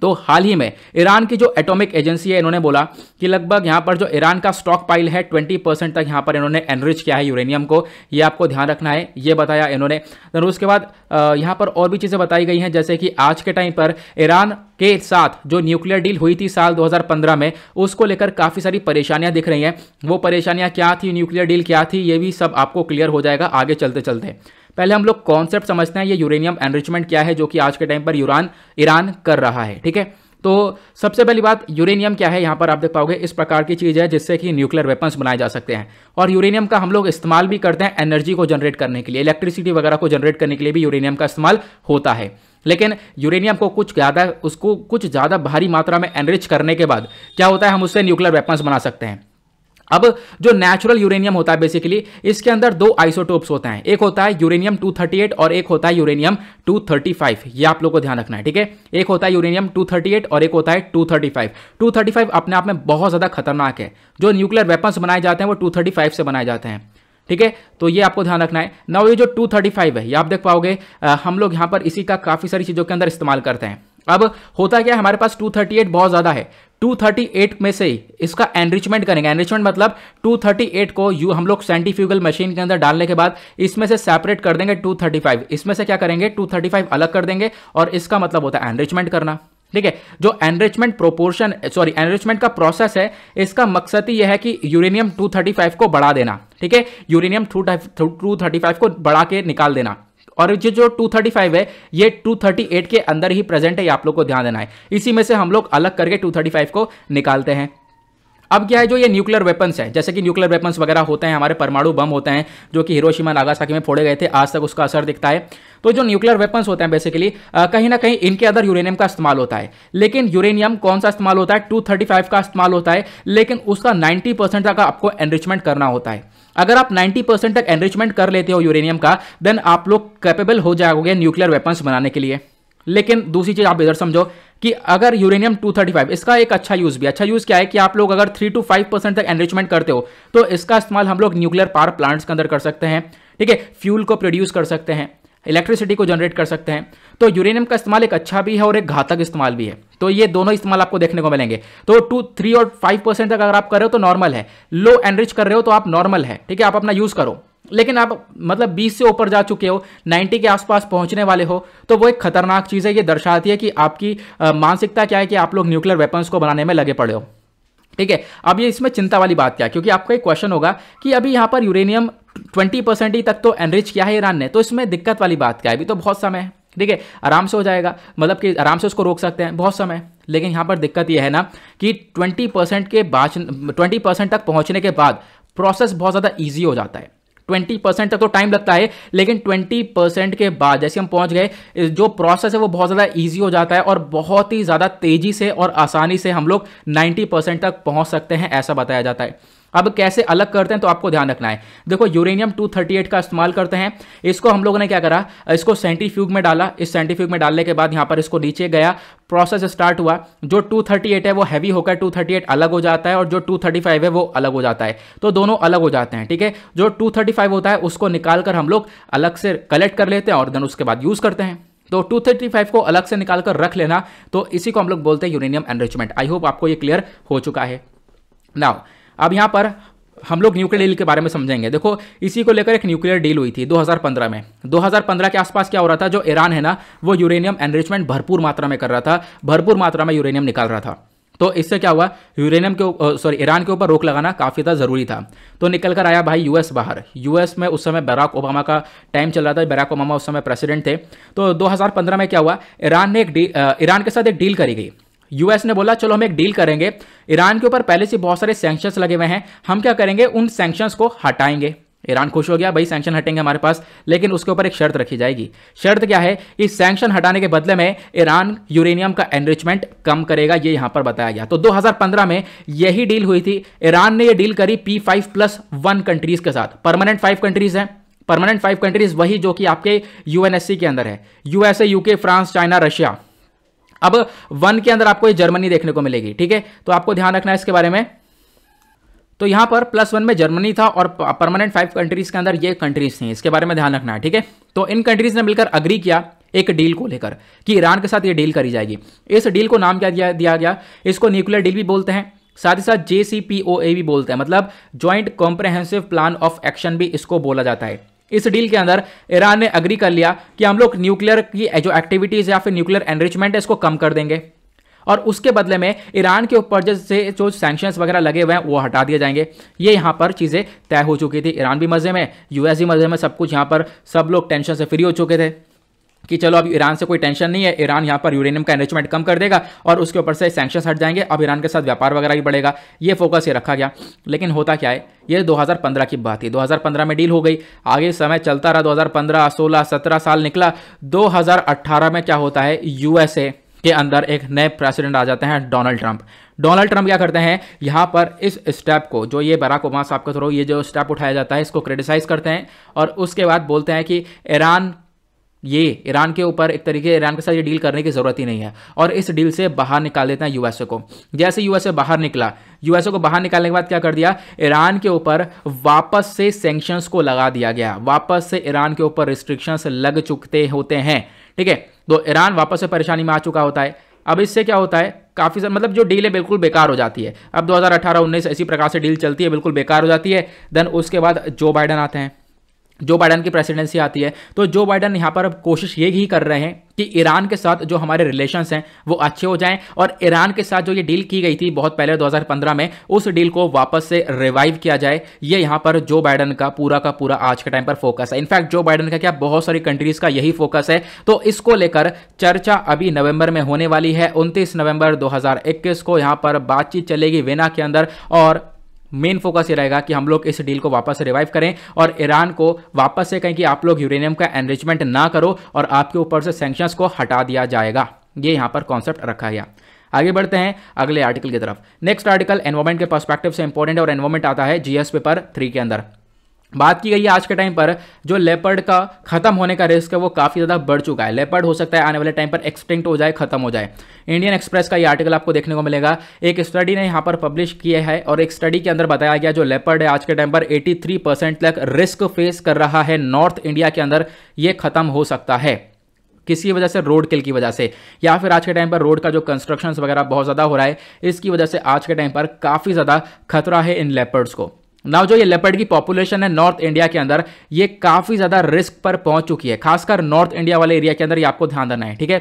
तो हाल ही में ईरान की जो एटॉमिक एजेंसी है इन्होंने बोला कि लगभग यहाँ पर जो ईरान का स्टॉक पाइल है ट्वेंटी परसेंट तक यहाँ पर इन्होंने एनरिच किया है यूरेनियम को ये आपको ध्यान रखना है ये बताया इन्होंने और उसके बाद यहाँ पर और भी चीज़ें बताई गई हैं जैसे कि आज के टाइम पर ईरान के साथ जो न्यूक्लियर डील हुई थी साल 2015 में उसको लेकर काफ़ी सारी परेशानियां दिख रही हैं वो परेशानियां क्या थी न्यूक्लियर डील क्या थी ये भी सब आपको क्लियर हो जाएगा आगे चलते चलते पहले हम लोग कॉन्सेप्ट समझते हैं ये यूरेनियम एनरिचमेंट क्या है जो कि आज के टाइम पर यूरान ईरान कर रहा है ठीक है तो सबसे पहली बात यूरेनियम क्या है यहाँ पर आप देख पाओगे इस प्रकार की चीज़ है जिससे कि न्यूक्लियर वेपन्स बनाए जा सकते हैं और यूरेनियम का हम लोग इस्तेमाल भी करते हैं एनर्जी को जनरेट करने के लिए इलेक्ट्रिसिटी वगैरह को जनरेट करने के लिए भी यूरेनियम का इस्तेमाल होता है लेकिन यूरेनियम को कुछ ज़्यादा उसको कुछ ज़्यादा भारी मात्रा में एनरिच करने के बाद क्या होता है हम उससे न्यूक्लियर वेपन्स बना सकते हैं अब जो नेचुरल यूरेनियम होता है बेसिकली इसके अंदर दो आइसोटोप्स होते हैं एक होता है यूरेनियम 238 और एक होता है यूरेनियम 235 ये आप लोग को ध्यान रखना है ठीक है एक होता है यूरेनियम 238 और एक होता है 235 235 अपने आप में बहुत ज़्यादा खतरनाक है जो न्यूक्लियर वेपन्स बनाए जाते हैं वो टू से बनाए जाते हैं ठीक है तो ये आपको ध्यान रखना है नव ये जो 235 है ये आप देख पाओगे आ, हम लोग यहां पर इसी का काफ़ी सारी चीज़ों के अंदर इस्तेमाल करते हैं अब होता क्या है हमारे पास 238 बहुत ज़्यादा है 238 में से ही इसका एनरिचमेंट करेंगे एनरिचमेंट मतलब 238 को यू हम लोग सेंटिफ्यूगल मशीन के अंदर डालने के बाद इसमें से सेपरेट कर देंगे 235 इसमें से क्या करेंगे 235 अलग कर देंगे और इसका मतलब होता है एनरिचमेंट करना ठीक है जो एनरिचमेंट प्रोपोर्शन सॉरी एनरिचमेंट का प्रोसेस है इसका मकसद ही यह है कि यूरेनियम 235 को बढ़ा देना ठीक है यूरेनियम 235 को बढ़ा के निकाल देना और ये जो 235 है ये 238 के अंदर ही प्रेजेंट है ये आप लोग को ध्यान देना है इसी में से हम लोग अलग करके 235 को निकालते हैं अब क्या है जो ये न्यूक्लियर वेपन्स है जैसे कि न्यूक्लियर वेपन्स वगैरह होते हैं हमारे परमाणु बम होते हैं जो कि हिरोशिमा नागासाकी में फोड़े गए थे आज तक उसका असर दिखता है तो जो न्यूक्लियर वेपन्स होते हैं बेसिकली कहीं ना कहीं इनके अंदर यूरेनियम का इस्तेमाल होता है लेकिन यूरेनियम कौन सा इस्तेमाल होता है टू का इस्तेमाल होता है लेकिन उसका नाइन्टी परसेंट तक आपको एनरिचमेंट करना होता है अगर आप 90 परसेंट तक एनरिचमेंट कर लेते हो यूरेनियम का देन आप लोग कैपेबल हो जाओगे न्यूक्लियर वेपन्स बनाने के लिए लेकिन दूसरी चीज़ आप इधर समझो कि अगर यूरेनियम 235 इसका एक अच्छा यूज़ भी अच्छा यूज़ क्या है कि आप लोग अगर 3 टू 5 परसेंट तक एनरिचमेंट करते हो तो इसका इस्तेमाल हम लोग न्यूक्लियर पावर प्लांट्स के अंदर कर सकते हैं ठीक है फ्यूल को प्रोड्यूस कर सकते हैं इलेक्ट्रिसिटी को जनरेट कर सकते हैं तो यूरेनियम का इस्तेमाल एक अच्छा भी है और एक घातक इस्तेमाल भी है तो ये दोनों इस्तेमाल आपको देखने को मिलेंगे तो टू थ्री और फाइव परसेंट तक अगर आप कर रहे हो तो नॉर्मल है लो एनरिच कर रहे हो तो आप नॉर्मल है ठीक है आप अपना यूज़ करो लेकिन आप मतलब 20 से ऊपर जा चुके हो 90 के आसपास पहुंचने वाले हो तो वो एक खतरनाक चीज़ है ये दर्शाती है कि आपकी मानसिकता क्या है कि आप लोग न्यूक्लियर वेपन्स को बनाने में लगे पड़े हो ठीक है अब ये इसमें चिंता वाली बात क्या क्योंकि आपका एक क्वेश्चन होगा कि अभी यहाँ पर यूरेनियम ट्वेंटी परसेंट ही तक तो एनरिच किया है ईरान ने तो इसमें दिक्कत वाली बात क्या है अभी तो बहुत समय है ठीक है आराम से हो जाएगा मतलब कि आराम से उसको रोक सकते हैं बहुत समय लेकिन यहाँ पर दिक्कत यह है ना कि ट्वेंटी परसेंट के बाद ट्वेंटी परसेंट तक पहुँचने के बाद प्रोसेस बहुत ज़्यादा ईजी हो जाता है 20 परसेंट तक तो टाइम लगता है लेकिन 20 परसेंट के बाद जैसे हम पहुंच गए जो प्रोसेस है वो बहुत ज़्यादा ईजी हो जाता है और बहुत ही ज़्यादा तेज़ी से और आसानी से हम लोग 90 परसेंट तक पहुंच सकते हैं ऐसा बताया जाता है अब कैसे अलग करते हैं तो आपको ध्यान रखना है देखो यूरेनियम 238 का इस्तेमाल करते हैं इसको हम लोगों ने क्या करा इसको सेंटीफ्यूग में डाला इस सेंटीफ्यूग में डालने के बाद यहाँ पर इसको नीचे गया प्रोसेस स्टार्ट हुआ जो 238 है वो हैवी होकर 238 अलग हो जाता है और जो 235 है वो अलग हो जाता है तो दोनों अलग हो जाते हैं ठीक है जो टू होता है उसको निकाल कर हम लोग अलग से कलेक्ट कर लेते हैं और देन उसके बाद यूज़ करते हैं तो 235 को अलग से निकाल कर रख लेना तो इसी को हम लोग बोलते हैं यूरेनियम एनरिचमेंट आई होप आपको ये क्लियर हो चुका है नाउ अब यहाँ पर हम लोग न्यूक्लियर डील के बारे में समझेंगे देखो इसी को लेकर एक न्यूक्लियर डील हुई थी 2015 में 2015 के आसपास क्या हो रहा था जो ईरान है ना वो यूरेनियम एनरिचमेंट भरपूर मात्रा में कर रहा था भरपूर मात्रा में यूरेनियम निकाल रहा था तो इससे क्या हुआ यूरेनियम के सॉरी ईरान के ऊपर रोक लगाना काफ़ी ज़्यादा ज़रूरी था तो निकल कर आया भाई यूएस बाहर यूएस में उस समय बैराक ओबामा का टाइम चल रहा था बैराक ओबामा उस समय प्रेसिडेंट थे तो 2015 में क्या हुआ ईरान ने एक ईरान के साथ एक डील करी गई यूएस ने बोला चलो हम एक डील करेंगे ईरान के ऊपर पहले से बहुत सारे सैंक्शंस लगे हुए हैं हम क्या करेंगे उन सैंक्शंस को हटाएंगे ईरान खुश हो गया भाई सैंक्शन हटेंगे हमारे पास लेकिन उसके ऊपर एक शर्त रखी जाएगी शर्त क्या है कि सैंक्शन हटाने के बदले में ईरान यूरेनियम का एनरिचमेंट कम करेगा ये यहां पर बताया गया तो 2015 में यही डील हुई थी ईरान ने ये डील करी P five plus one countries के साथ परमानेंट फाइव कंट्रीज हैं परमानेंट फाइव कंट्रीज वही जो कि आपके यूएनएससी के अंदर है USA UK France China Russia अब वन के अंदर आपको ये जर्मनी देखने को मिलेगी ठीक है तो आपको ध्यान रखना है इसके बारे में तो यहां पर प्लस वन में जर्मनी था और परमानेंट फाइव कंट्रीज के अंदर ये कंट्रीज थी इसके बारे में ध्यान रखना है ठीक है तो इन कंट्रीज ने मिलकर अग्री किया एक डील को लेकर कि ईरान के साथ ये डील करी जाएगी इस डील को नाम क्या दिया दिया गया इसको न्यूक्लियर डील भी बोलते हैं साथ ही साथ जे भी बोलते हैं मतलब joint comprehensive plan of action भी इसको बोला जाता है इस डील के अंदर ईरान ने अग्री कर लिया कि हम लोग न्यूक्लियर की जो एक्टिविटीज़ या फिर न्यूक्लियर एनरिचमेंट है इसको कम कर देंगे और उसके बदले में ईरान के ऊपर जैसे जो सैक्शन वगैरह लगे हुए हैं वो हटा दिए जाएंगे ये यहाँ पर चीज़ें तय हो चुकी थी ईरान भी मज़े में यूएस भी मज़े में सब कुछ यहाँ पर सब लोग टेंशन से फ्री हो चुके थे कि चलो अब ईरान से कोई टेंशन नहीं है ईरान यहाँ पर यूरेनियम का एनरिचमेंट कम कर देगा और उसके ऊपर से सैक्शन हट जाएंगे अब ईरान के साथ व्यापार वगैरह भी बढ़ेगा ये फोकस ये रखा गया लेकिन होता क्या है ये 2015 की बात है 2015 में डील हो गई आगे समय चलता रहा 2015 16 17 साल निकला 2018 में क्या होता है यूएसए के अंदर एक नए प्रेसिडेंट आ जाते हैं डोनाल्ड ट्रंप डोनाल्ड ट्रंप क्या करते हैं यहाँ पर इस स्टेप को जो ये बराक ओबामा साहब के थ्रू ये जो स्टेप उठाया जाता है इसको क्रिटिसाइज करते हैं और उसके बाद बोलते हैं कि ईरान ये ईरान के ऊपर एक तरीके ईरान के साथ ये डील करने की ज़रूरत ही नहीं है और इस डील से बाहर निकाल देते हैं यूएसए को जैसे यूएसए बाहर निकला यूएसए को बाहर निकालने के बाद क्या कर दिया ईरान के ऊपर वापस से सेंक्शंस को लगा दिया गया वापस से ईरान के ऊपर रिस्ट्रिक्शंस लग चुकते होते हैं ठीक है तो ईरान वापस से परेशानी में आ चुका होता है अब इससे क्या होता है काफ़ी मतलब जो डील है बिल्कुल बेकार हो जाती है अब 2018-19 इसी प्रकार से डील चलती है बिल्कुल बेकार हो जाती है देन उसके बाद जो बाइडन आते हैं जो बाइडन की प्रेसिडेंसी आती है तो जो बाइडन यहाँ पर कोशिश ये ही कर रहे हैं कि ईरान के साथ जो हमारे रिलेशंस हैं वो अच्छे हो जाएं और ईरान के साथ जो ये डील की गई थी बहुत पहले 2015 में उस डील को वापस से रिवाइव किया जाए ये यहाँ पर जो बाइडन का पूरा का पूरा आज के टाइम पर फोकस है इनफैक्ट जो बाइडन का क्या बहुत सारी कंट्रीज का यही फोकस है तो इसको लेकर चर्चा अभी नवंबर में होने वाली है उनतीस नवंबर दो को यहाँ पर बातचीत चलेगी वेना के अंदर और मेन फोकस ये रहेगा कि हम लोग इस डील को वापस रिवाइव करें और ईरान को वापस से कहें कि आप लोग यूरेनियम का एनरिचमेंट ना करो और आपके ऊपर से सेंक्शंस को हटा दिया जाएगा ये यहाँ पर कॉन्सेप्ट रखा गया आगे बढ़ते हैं अगले आर्टिकल की तरफ नेक्स्ट आर्टिकल एनवायरमेंट के पर्सपेक्टिव से इंपॉर्टेंट और एनवायरमेंट आता है जीएस पेपर थ्री के अंदर बात की गई है आज के टाइम पर जो लेपर्ड का खत्म होने का रिस्क है वो काफ़ी ज़्यादा बढ़ चुका है लेपर्ड हो सकता है आने वाले टाइम पर एक्सटिंक्ट हो जाए खत्म हो जाए इंडियन एक्सप्रेस का ये आर्टिकल आपको देखने को मिलेगा एक स्टडी ने यहाँ पर पब्लिश किया है और एक स्टडी के अंदर बताया गया जो लेपर्ड है आज के टाइम पर 83 परसेंट तक रिस्क फेस कर रहा है नॉर्थ इंडिया के अंदर ये खत्म हो सकता है किसी वजह से रोड किल की वजह से या फिर आज के टाइम पर रोड का जो कंस्ट्रक्शन वगैरह बहुत ज़्यादा हो रहा है इसकी वजह से आज के टाइम पर काफ़ी ज़्यादा खतरा है इन लेपर्ड्स को नाउ जो ये लेपर्ड की पॉपुलेशन है नॉर्थ इंडिया के अंदर ये काफ़ी ज़्यादा रिस्क पर पहुंच चुकी है खासकर नॉर्थ इंडिया वाले एरिया के अंदर ये आपको ध्यान देना है ठीक है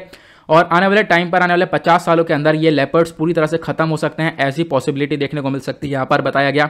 और आने वाले टाइम पर आने वाले 50 सालों के अंदर ये लेपर्ड्स पूरी तरह से खत्म हो सकते हैं ऐसी पॉसिबिलिटी देखने को मिल सकती है यहां पर बताया गया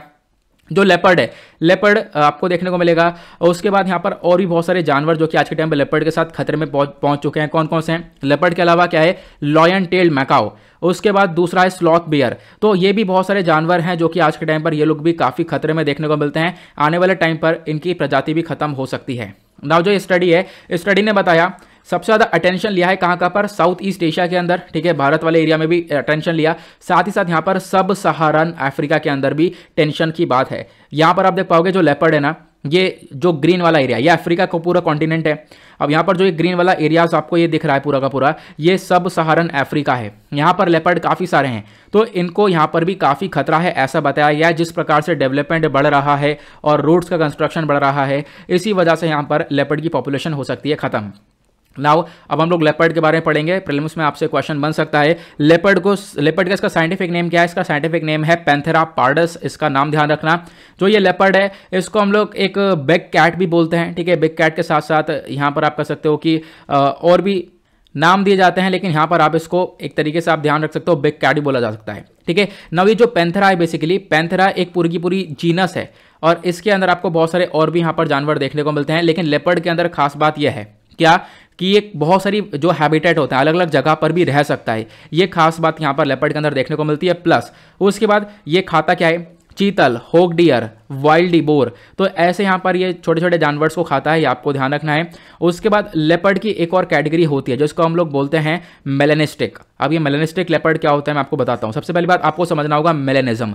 जो लेपर्ड है लेपर्ड आपको देखने को मिलेगा और उसके बाद यहाँ पर और भी बहुत सारे जानवर जो कि आज के टाइम पर लेपर्ड के साथ खतरे में पहुंच पहुंच चुके हैं कौन कौन से हैं लेपर्ड के अलावा क्या है लॉयन टेल्ड मैकाओ उसके बाद दूसरा है स्लॉथ बियर तो ये भी बहुत सारे जानवर हैं जो कि आज के टाइम पर ये लोग भी काफ़ी खतरे में देखने को मिलते हैं आने वाले टाइम पर इनकी प्रजाति भी खत्म हो सकती है नाव जो स्टडी है स्टडी ने बताया सबसे ज़्यादा अटेंशन लिया है कहाँ कहां पर साउथ ईस्ट एशिया के अंदर ठीक है भारत वाले एरिया में भी अटेंशन लिया साथ ही साथ यहाँ पर सब सहारन अफ्रीका के अंदर भी टेंशन की बात है यहाँ पर आप देख पाओगे जो लेपर्ड है ना ये जो ग्रीन वाला एरिया ये अफ्रीका का पूरा कॉन्टिनेंट है अब यहाँ पर जो ये ग्रीन वाला एरिया आपको ये दिख रहा है पूरा का पूरा ये सब सहारन अफ्रीका है यहाँ पर लेपर्ड काफ़ी सारे हैं तो इनको यहाँ पर भी काफ़ी खतरा है ऐसा बताया गया है जिस प्रकार से डेवलपमेंट बढ़ रहा है और रोड्स का कंस्ट्रक्शन बढ़ रहा है इसी वजह से यहाँ पर लेपर्ड की पॉपुलेशन हो सकती है ख़त्म नाउ अब हम लोग लेपर्ड के बारे में पढ़ेंगे प्रिलिम्स में आपसे क्वेश्चन बन सकता है लेपर्ड को लेपर्ड का इसका साइंटिफिक नेम क्या है इसका साइंटिफिक नेम है पैंथेरा पार्डस इसका नाम ध्यान रखना जो ये लेपर्ड है इसको हम लोग एक बिग कैट भी बोलते हैं ठीक है बिग कैट के साथ साथ यहाँ पर आप कह सकते हो कि और भी नाम दिए जाते हैं लेकिन यहाँ पर आप इसको एक तरीके से आप ध्यान रख सकते हो बिग कैट भी बोला जा सकता है ठीक है नव ये जो पैंथरा है बेसिकली पैंथरा एक पूरी की पूरी जीनस है और इसके अंदर आपको बहुत सारे और भी यहाँ पर जानवर देखने को मिलते हैं लेकिन लेपर्ड के अंदर खास बात यह है क्या कि ये बहुत सारी जो हैबिटेट होते हैं अलग अलग जगह पर भी रह सकता है ये खास बात यहाँ पर लेपर्ड के अंदर देखने को मिलती है प्लस उसके बाद ये खाता क्या है चीतल होक डियर वाइल्ड बोर तो ऐसे यहाँ पर ये छोटे छोटे जानवर्स को खाता है ये आपको ध्यान रखना है उसके बाद लेपर्ड की एक और कैटेगरी होती है जिसको हम लोग बोलते हैं मेलेनिस्टिक अब ये मेलेनिस्टिक लेपर्ड क्या होता है मैं आपको बताता हूँ सबसे पहली बात आपको समझना होगा मेलेनिज्म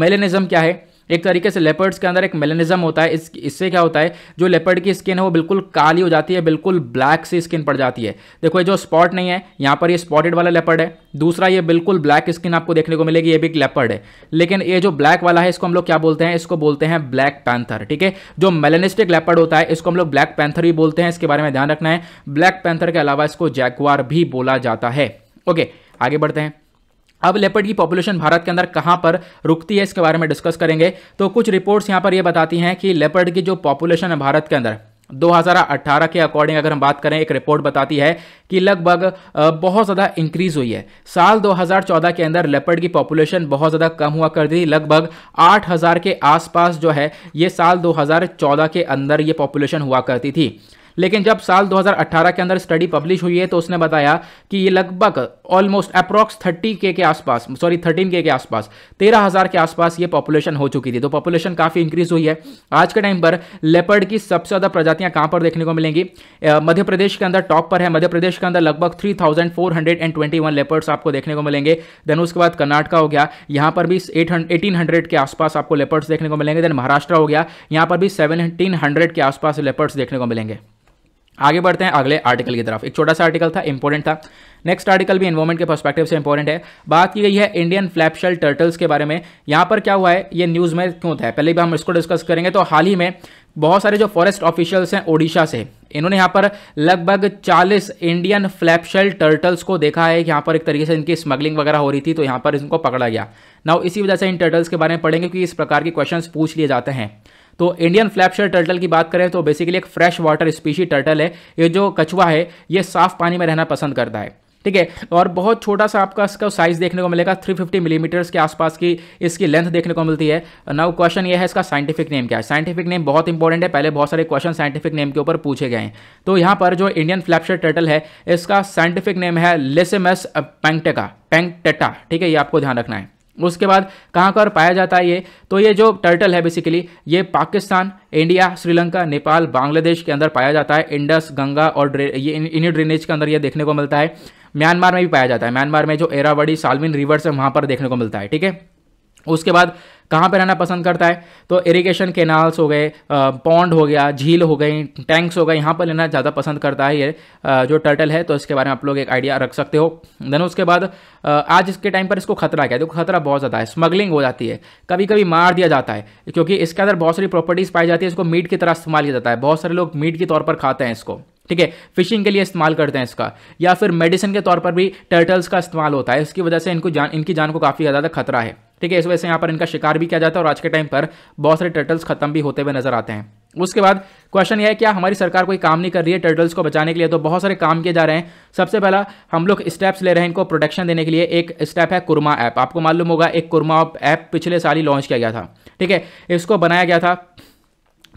मेलेनिज्म क्या है एक तरीके से लेपर्ड्स के अंदर एक मेलेनिज्म होता है इस इससे क्या होता है जो लेपर्ड की स्किन है वो बिल्कुल काली हो जाती है बिल्कुल ब्लैक सी स्किन पड़ जाती है देखो ये जो स्पॉट नहीं है यहाँ पर ये स्पॉटेड वाला लेपर्ड है दूसरा ये बिल्कुल ब्लैक स्किन आपको देखने को मिलेगी ये भी एक लेपर्ड है लेकिन ये जो ब्लैक वाला है इसको हम लोग क्या बोलते हैं इसको बोलते हैं ब्लैक पैंथर ठीक है जो मेलेनिस्टिक लेपर्ड होता है इसको हम लोग ब्लैक पैंथर भी बोलते हैं इसके बारे में ध्यान रखना है ब्लैक पैंथर के अलावा इसको जैकवार भी बोला जाता है ओके आगे बढ़ते हैं अब लेपर्ड की पॉपुलेशन भारत के अंदर कहाँ पर रुकती है इसके बारे में डिस्कस करेंगे तो कुछ रिपोर्ट्स यहाँ पर यह बताती हैं कि लेपर्ड की जो पॉपुलेशन है भारत के अंदर 2018 के अकॉर्डिंग अगर हम बात करें एक रिपोर्ट बताती है कि लगभग बहुत ज़्यादा इंक्रीज हुई है साल 2014 के अंदर लेपर्ड की पॉपुलेशन बहुत ज़्यादा कम हुआ कर दी लगभग 8000 के आसपास जो है ये साल 2014 के अंदर ये पॉपुलेशन हुआ करती थी लेकिन जब साल 2018 के अंदर स्टडी पब्लिश हुई है तो उसने बताया कि ये लगभग ऑलमोस्ट अप्रॉक्स 30 के के आसपास सॉरी 13 के के आसपास 13000 के आसपास ये पॉपुलेशन हो चुकी थी तो पॉपुलेशन काफ़ी इंक्रीज हुई है आज के टाइम पर लेपर्ड की सबसे ज़्यादा प्रजातियाँ कहाँ पर देखने को मिलेंगी मध्य प्रदेश के अंदर टॉप पर है मध्य प्रदेश के अंदर लगभग थ्री लेपर्ड्स आपको देखने को मिलेंगे देन उसके बाद कर्नाटका हो गया यहाँ पर भी एटीन हंड्रेड के आसपास आपको लेपर्ड्स देखने को मिलेंगे देन महाराष्ट्र हो गया यहाँ पर भी सेवनटीन हंड्रेड के आसपास लेपर्ड्स देखने को मिलेंगे आगे बढ़ते हैं अगले आर्टिकल की तरफ एक छोटा सा आर्टिकल था इंपॉर्टेंट था नेक्स्ट आर्टिकल भी इन्वायरमेंट के पर्सपेक्टिव से इंपॉर्टेंट है बात की गई है इंडियन फ्लैपशल टर्टल्स के बारे में यहाँ पर क्या हुआ है ये न्यूज़ में क्यों था पहले भी हम इसको डिस्कस करेंगे तो हाल ही में बहुत सारे जो फॉरेस्ट ऑफिशियल्स हैं ओडिशा से इन्होंने यहाँ पर लगभग 40 इंडियन फ्लैपशल टर्टल्स को देखा है कि यहाँ पर एक तरीके से इनकी स्मगलिंग वगैरह हो रही थी तो यहाँ पर इनको पकड़ा गया ना इसी वजह से इन टर्टल्स के बारे में पढ़ेंगे क्योंकि इस प्रकार के क्वेश्चन पूछ लिए जाते हैं तो इंडियन फ्लैपशर टर्टल की बात करें तो बेसिकली एक फ्रेश वाटर स्पीशी टर्टल है ये जो कछुआ है ये साफ पानी में रहना पसंद करता है ठीक है और बहुत छोटा सा आपका इसका साइज देखने को मिलेगा 350 फिफ्टी मिलीमीटर्स के आसपास की इसकी लेंथ देखने को मिलती है नाउ क्वेश्चन ये है इसका साइंटिफिक नेम क्या है साइंटिफिक नेम बहुत इंपॉर्टेंट है पहले बहुत सारे क्वेश्चन साइंटिफिक नेम के ऊपर पूछे गए हैं तो यहाँ पर जो इंडियन फ्लैपशर टर्टल है इसका साइंटिफिक नेम है लेसेमस पेंगटेका पेंगटेटा ठीक है ये आपको ध्यान रखना है उसके बाद कहाँ कहाँ पाया जाता है ये तो ये जो टर्टल है बेसिकली ये पाकिस्तान इंडिया श्रीलंका नेपाल बांग्लादेश के अंदर पाया जाता है इंडस गंगा और ये इन्हीं ड्रेनेज के अंदर ये देखने को मिलता है म्यांमार में भी पाया जाता है म्यांमार में जो एरावड़ी सालमिन रिवर्स है वहाँ पर देखने को मिलता है ठीक है उसके बाद कहाँ पे रहना पसंद करता है तो इरिगेशन केनाल्स हो गए पौंड हो गया झील हो गई टैंक्स हो गए यहाँ पर लेना ज़्यादा पसंद करता है ये जो टर्टल है तो इसके बारे में आप लोग एक आइडिया रख सकते हो देन उसके बाद आज इसके टाइम पर इसको खतरा क्या देखो खतरा बहुत ज़्यादा है स्मगलिंग हो जाती है कभी कभी मार दिया जाता है क्योंकि इसके अंदर बहुत सारी प्रॉपर्टीज़ पाई जाती है इसको मीट की तरह इस्तेमाल किया जाता है बहुत सारे लोग मीट के तौर पर खाते हैं इसको ठीक है फिशिंग के लिए इस्तेमाल करते हैं इसका या फिर मेडिसिन के तौर पर भी टर्टल्स का इस्तेमाल होता है इसकी वजह से इनको जान इनकी जान को काफ़ी ज़्यादा खतरा है ठीक है इस वजह से यहाँ पर इनका शिकार भी किया जाता है और आज के टाइम पर बहुत सारे टर्टल्स खत्म भी होते हुए नजर आते हैं उसके बाद क्वेश्चन यह है क्या हमारी सरकार कोई काम नहीं कर रही है टर्टल्स को बचाने के लिए तो बहुत सारे काम किए जा रहे हैं सबसे पहला हम लोग स्टेप्स ले रहे हैं इनको प्रोटेक्शन देने के लिए एक स्टेप है कुरमा ऐप आपको मालूम होगा एक कुरमा ऐप पिछले साल ही लॉन्च किया गया था ठीक है इसको बनाया गया था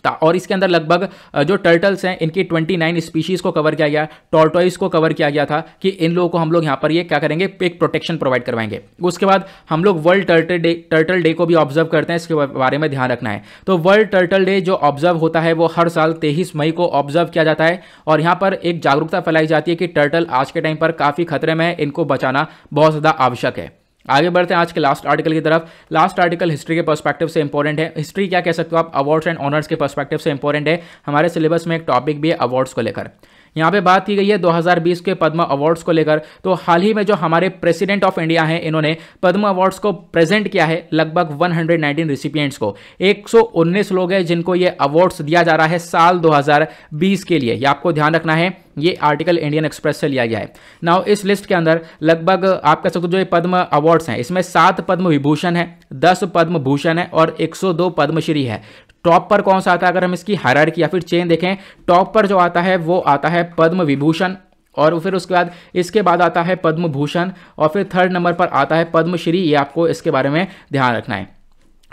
था और इसके अंदर लगभग जो टर्टल्स हैं इनकी 29 स्पीशीज़ को कवर किया गया टॉर्टॉइस को कवर किया गया था कि इन लोगों को हम लोग यहाँ पर ये क्या करेंगे एक प्रोटेक्शन प्रोवाइड करवाएंगे उसके बाद हम लोग World Turtle Day turtle day को भी ऑब्जर्व करते हैं इसके बारे में ध्यान रखना है तो वर्ल्ड टर्टल डे जो ऑब्जर्व होता है वो हर साल तेईस मई को ऑब्जर्व किया जाता है और यहाँ पर एक जागरूकता फैलाई जाती है कि टर्टल आज के टाइम पर काफ़ी खतरे में है इनको बचाना बहुत ज़्यादा आवश्यक है आगे बढ़ते हैं आज के लास्ट आर्टिकल की तरफ लास्ट आर्टिकल हिस्ट्री के पर्सपेक्टिव से इंपॉर्टेंट है हिस्ट्री क्या कह सकते हो आप अवार्ड्स एंड ऑनर्स के पर्सपेक्टिव से इंपॉर्टेंट है हमारे सिलेबस में एक टॉपिक भी है अवार्ड्स को लेकर यहाँ पे बात की गई है 2020 के पद्म अवार्ड्स को लेकर तो हाल ही में जो हमारे प्रेसिडेंट ऑफ इंडिया हैं इन्होंने पद्म अवार्ड्स को प्रेजेंट किया है लगभग 119 रिसिपियंट्स को 119 लोग हैं जिनको ये अवार्ड्स दिया जा रहा है साल 2020 के लिए ये आपको ध्यान रखना है ये आर्टिकल इंडियन एक्सप्रेस से लिया गया है नाउ इस लिस्ट के अंदर लगभग आप कह सकते हो जो पद्म अवार्ड्स हैं इसमें सात पद्म विभूषण है दस पद्म भूषण है और एक पद्मश्री है टॉप पर कौन सा आता है अगर हम इसकी हरार या फिर चेन देखें टॉप पर जो आता है वो आता है पद्म विभूषण और फिर उसके बाद इसके बाद आता है पद्म भूषण और फिर थर्ड नंबर पर आता है पद्मश्री ये आपको इसके बारे में ध्यान रखना है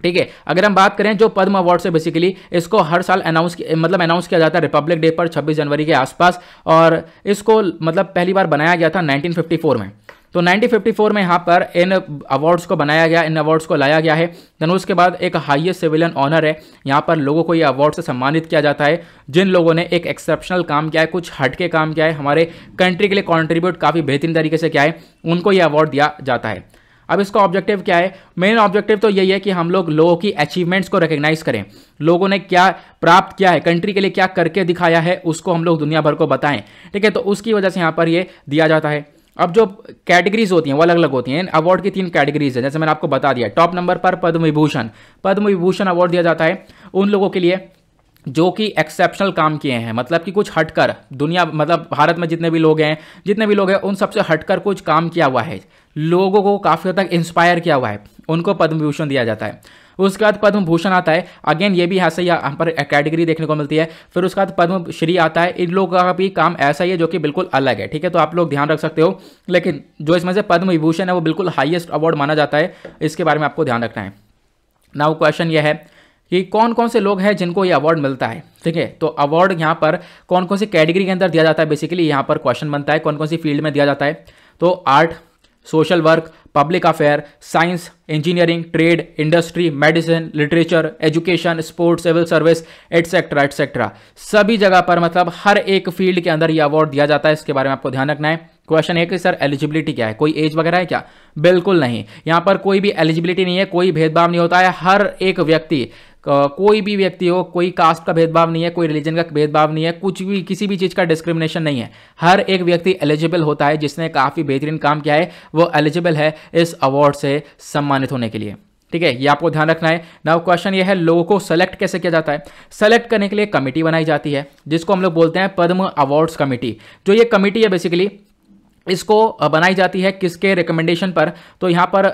ठीक है अगर हम बात करें जो पद्म अवार्ड से बेसिकली इसको हर साल अनाउंस मतलब अनाउंस किया जाता है रिपब्लिक डे पर 26 जनवरी के आसपास और इसको मतलब पहली बार बनाया गया था 1954 में तो 1954 में यहाँ पर इन अवार्ड्स को बनाया गया इन अवार्ड्स को लाया गया है देन उसके बाद एक हाईएस्ट सिविलियन ऑनर है यहाँ पर लोगों को ये अवार्ड से सम्मानित किया जाता है जिन लोगों ने एक एक्सेप्शनल काम किया है कुछ हटके काम किया है हमारे कंट्री के लिए कॉन्ट्रीब्यूट काफ़ी बेहतरीन तरीके से किया है उनको ये अवार्ड दिया जाता है अब इसका ऑब्जेक्टिव क्या है मेन ऑब्जेक्टिव तो यही है कि हम लोग लोगों की अचीवमेंट्स को रिकग्नाइज करें लोगों ने क्या प्राप्त किया है कंट्री के लिए क्या करके दिखाया है उसको हम लोग दुनिया भर को बताएं ठीक है तो उसकी वजह से यहाँ पर ये दिया जाता है अब जो कैटेगरीज होती हैं वो अलग अलग होती हैं अवार्ड की तीन कैटेगरीज है जैसे मैंने आपको बता दिया टॉप नंबर पर पद्म विभूषण पद्म विभूषण अवार्ड दिया जाता है उन लोगों के लिए जो कि एक्सेप्शनल काम किए हैं मतलब कि कुछ हटकर दुनिया मतलब भारत में जितने भी लोग हैं जितने भी लोग हैं उन सबसे हटकर कुछ काम किया हुआ है लोगों को काफ़ी हद तक इंस्पायर किया हुआ है उनको पद्म विभूषण दिया जाता है उसके बाद पद्म भूषण आता है अगेन ये भी ऐसा ही यहाँ पर कैटेगरी देखने को मिलती है फिर उसके बाद पद्म श्री आता है इन लोगों का भी काम ऐसा ही है जो कि बिल्कुल अलग है ठीक है तो आप लोग ध्यान रख सकते हो लेकिन जो इसमें से पद्म विभूषण है वो बिल्कुल हाइएस्ट अवार्ड माना जाता है इसके बारे में आपको ध्यान रखना है नाउ क्वेश्चन यह है कि कौन कौन से लोग हैं जिनको ये अवार्ड मिलता है ठीक है तो अवार्ड यहाँ पर कौन कौन सी कैटेगरी के अंदर दिया जाता है बेसिकली यहाँ पर क्वेश्चन बनता है कौन कौन सी फील्ड में दिया जाता है तो art social work public affair science engineering trade industry medicine literature education sports civil service etcetera etcetera सभी जगह पर मतलब हर एक फील्ड के अंदर ये अवार्ड दिया जाता है इसके बारे में आपको ध्यान रखना है क्वेश्चन है कि सर एलिजिबिलिटी क्या है कोई एज वगैरह है क्या बिल्कुल नहीं यहाँ पर कोई भी एलिजिबिलिटी नहीं है कोई भेदभाव नहीं होता है हर एक व्यक्ति कोई भी व्यक्ति हो कोई कास्ट का भेदभाव नहीं है कोई रिलीजन का भेदभाव नहीं है कुछ भी किसी भी चीज़ का डिस्क्रिमिनेशन नहीं है हर एक व्यक्ति एलिजिबल होता है जिसने काफ़ी बेहतरीन काम किया है वो एलिजिबल है इस अवार्ड से सम्मानित होने के लिए ठीक है ये आपको ध्यान रखना है नाउ क्वेश्चन ये है लोगों को सेलेक्ट कैसे किया जाता है सेलेक्ट करने के लिए कमेटी बनाई जाती है जिसको हम लोग बोलते हैं पद्म अवार्ड्स कमेटी जो ये कमेटी है बेसिकली इसको बनाई जाती है किसके रिकमेंडेशन पर तो यहाँ पर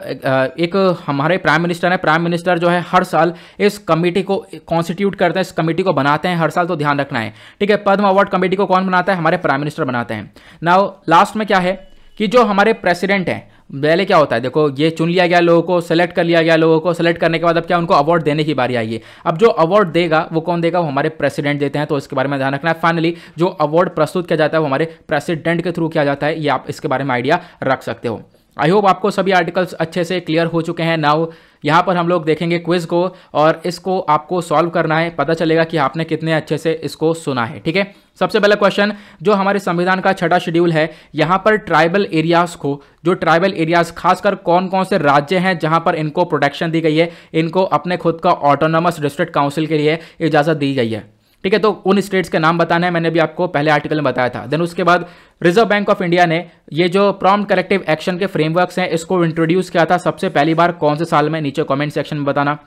एक हमारे प्राइम मिनिस्टर हैं प्राइम मिनिस्टर जो है हर साल इस कमेटी को कॉन्स्टिट्यूट करते हैं इस कमेटी को बनाते हैं हर साल तो ध्यान रखना है ठीक है पद्म अवार्ड कमेटी को कौन बनाता है हमारे प्राइम मिनिस्टर बनाते हैं नाउ लास्ट में क्या है कि जो हमारे प्रेसिडेंट हैं पहले क्या होता है देखो ये चुन लिया गया लोगों को सेलेक्ट कर लिया गया लोगों को सेलेक्ट करने के बाद अब क्या उनको अवार्ड देने की बारी आई है अब जो अवार्ड देगा वो कौन देगा वो हमारे प्रेसिडेंट देते हैं तो इसके बारे में ध्यान रखना है फाइनली जो अवार्ड प्रस्तुत किया जाता है वो हमारे प्रेसिडेंट के थ्रू किया जाता है ये आप इसके बारे में आइडिया रख सकते हो आई होप आपको सभी आर्टिकल्स अच्छे से क्लियर हो चुके हैं नाउ यहाँ पर हम लोग देखेंगे क्विज को और इसको आपको सॉल्व करना है पता चलेगा कि आपने कितने अच्छे से इसको सुना है ठीक है सबसे पहला क्वेश्चन जो हमारे संविधान का छठा शेड्यूल है यहाँ पर ट्राइबल एरियाज को जो ट्राइबल एरियाज खासकर कौन कौन से राज्य हैं जहाँ पर इनको प्रोटेक्शन दी गई है इनको अपने खुद का ऑटोनमस डिस्ट्रिक्ट काउंसिल के लिए इजाज़त दी गई है ठीक है तो उन स्टेट्स के नाम बताना है मैंने भी आपको पहले आर्टिकल में बताया था देन उसके बाद रिजर्व बैंक ऑफ इंडिया ने ये जो प्रॉम कलेक्टिव एक्शन के फ्रेमवर्क्स हैं इसको इंट्रोड्यूस किया था सबसे पहली बार कौन से साल में नीचे कमेंट सेक्शन में बताना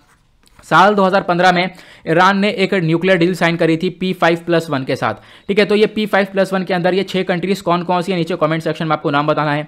साल 2015 में ईरान ने एक न्यूक्लियर डील साइन करी थी पी फाइव प्लस वन के साथ ठीक है तो ये पी फाइव प्लस वन के अंदर ये छह कंट्रीज कौन कौन सी है नीचे कमेंट सेक्शन में आपको नाम बताना है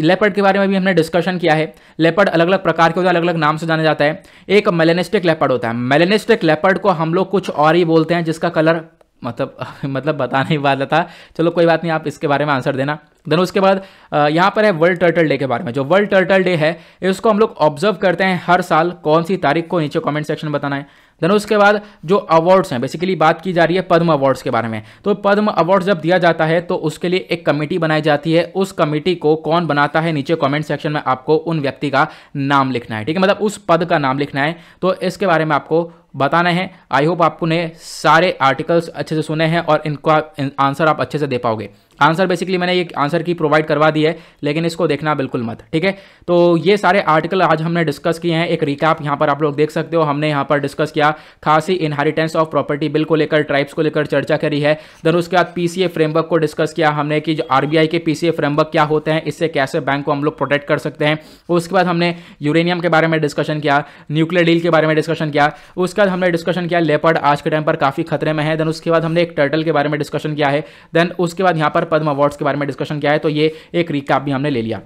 लेपर्ड के बारे में भी हमने डिस्कशन किया है लेपर्ड अलग अलग प्रकार के होते हैं अलग अलग नाम से जाना जाता है एक मेलेनिस्टिक लेपर्ड होता है मेलेनिस्टिक लेपर्ड को हम लोग कुछ और ही बोलते हैं जिसका कलर मतलब (laughs) मतलब बताने वाला था चलो कोई बात नहीं आप इसके बारे में आंसर देना देन उसके बाद यहाँ पर है वर्ल्ड टर्टल डे के बारे में जो वर्ल्ड टर्टल डे है इसको हम लोग ऑब्जर्व करते हैं हर साल कौन सी तारीख को नीचे कमेंट सेक्शन बताना है देन उसके बाद जो अवार्ड्स हैं बेसिकली बात की जा रही है पद्म अवार्ड्स के बारे में तो पद्म अवार्ड जब दिया जाता है तो उसके लिए एक कमेटी बनाई जाती है उस कमेटी को कौन बनाता है नीचे कमेंट सेक्शन में आपको उन व्यक्ति का नाम लिखना है ठीक है मतलब उस पद का नाम लिखना है तो इसके बारे में आपको बताना है आई होप आपको सारे आर्टिकल्स अच्छे से सुने हैं और इनका आंसर आप अच्छे से दे पाओगे आंसर बेसिकली मैंने ये आंसर की प्रोवाइड करवा दी है लेकिन इसको देखना बिल्कुल मत ठीक है तो ये सारे आर्टिकल आज हमने डिस्कस किए हैं एक रिकैप यहाँ पर आप लोग देख सकते हो हमने यहाँ पर डिस्कस किया खासी इनहेरिटेंस ऑफ प्रॉपर्टी बिल को लेकर ट्राइब्स को लेकर चर्चा करी है देन उसके बाद पीसीए फ्रेमवर्क को डिस्कस किया हमने कि जो आरबीआई के पीसीए फ्रेमवर्क क्या होते हैं इससे कैसे बैंक को हम लोग प्रोटेक्ट कर सकते हैं उसके बाद हमने यूरेनियम के बारे में डिस्कशन किया न्यूक्लियर डील के बारे में डिस्कशन किया उसके बाद हमने डिस्कशन किया लेपर्ड आज के टाइम पर काफ़ी खतरे में है देन उसके बाद हमने एक टर्टल के बारे में डिस्कशन किया है देन उसके बाद यहाँ पर पद्म अवार्ड्स के बारे में डिस्कशन किया है तो ये एक रिकाप भी हमने ले लिया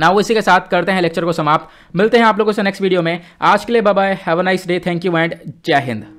ना इसी के साथ करते हैं लेक्चर को समाप्त मिलते हैं आप लोगों से नेक्स्ट वीडियो में आज के लिए bye have a nice day thank you and Jai Hind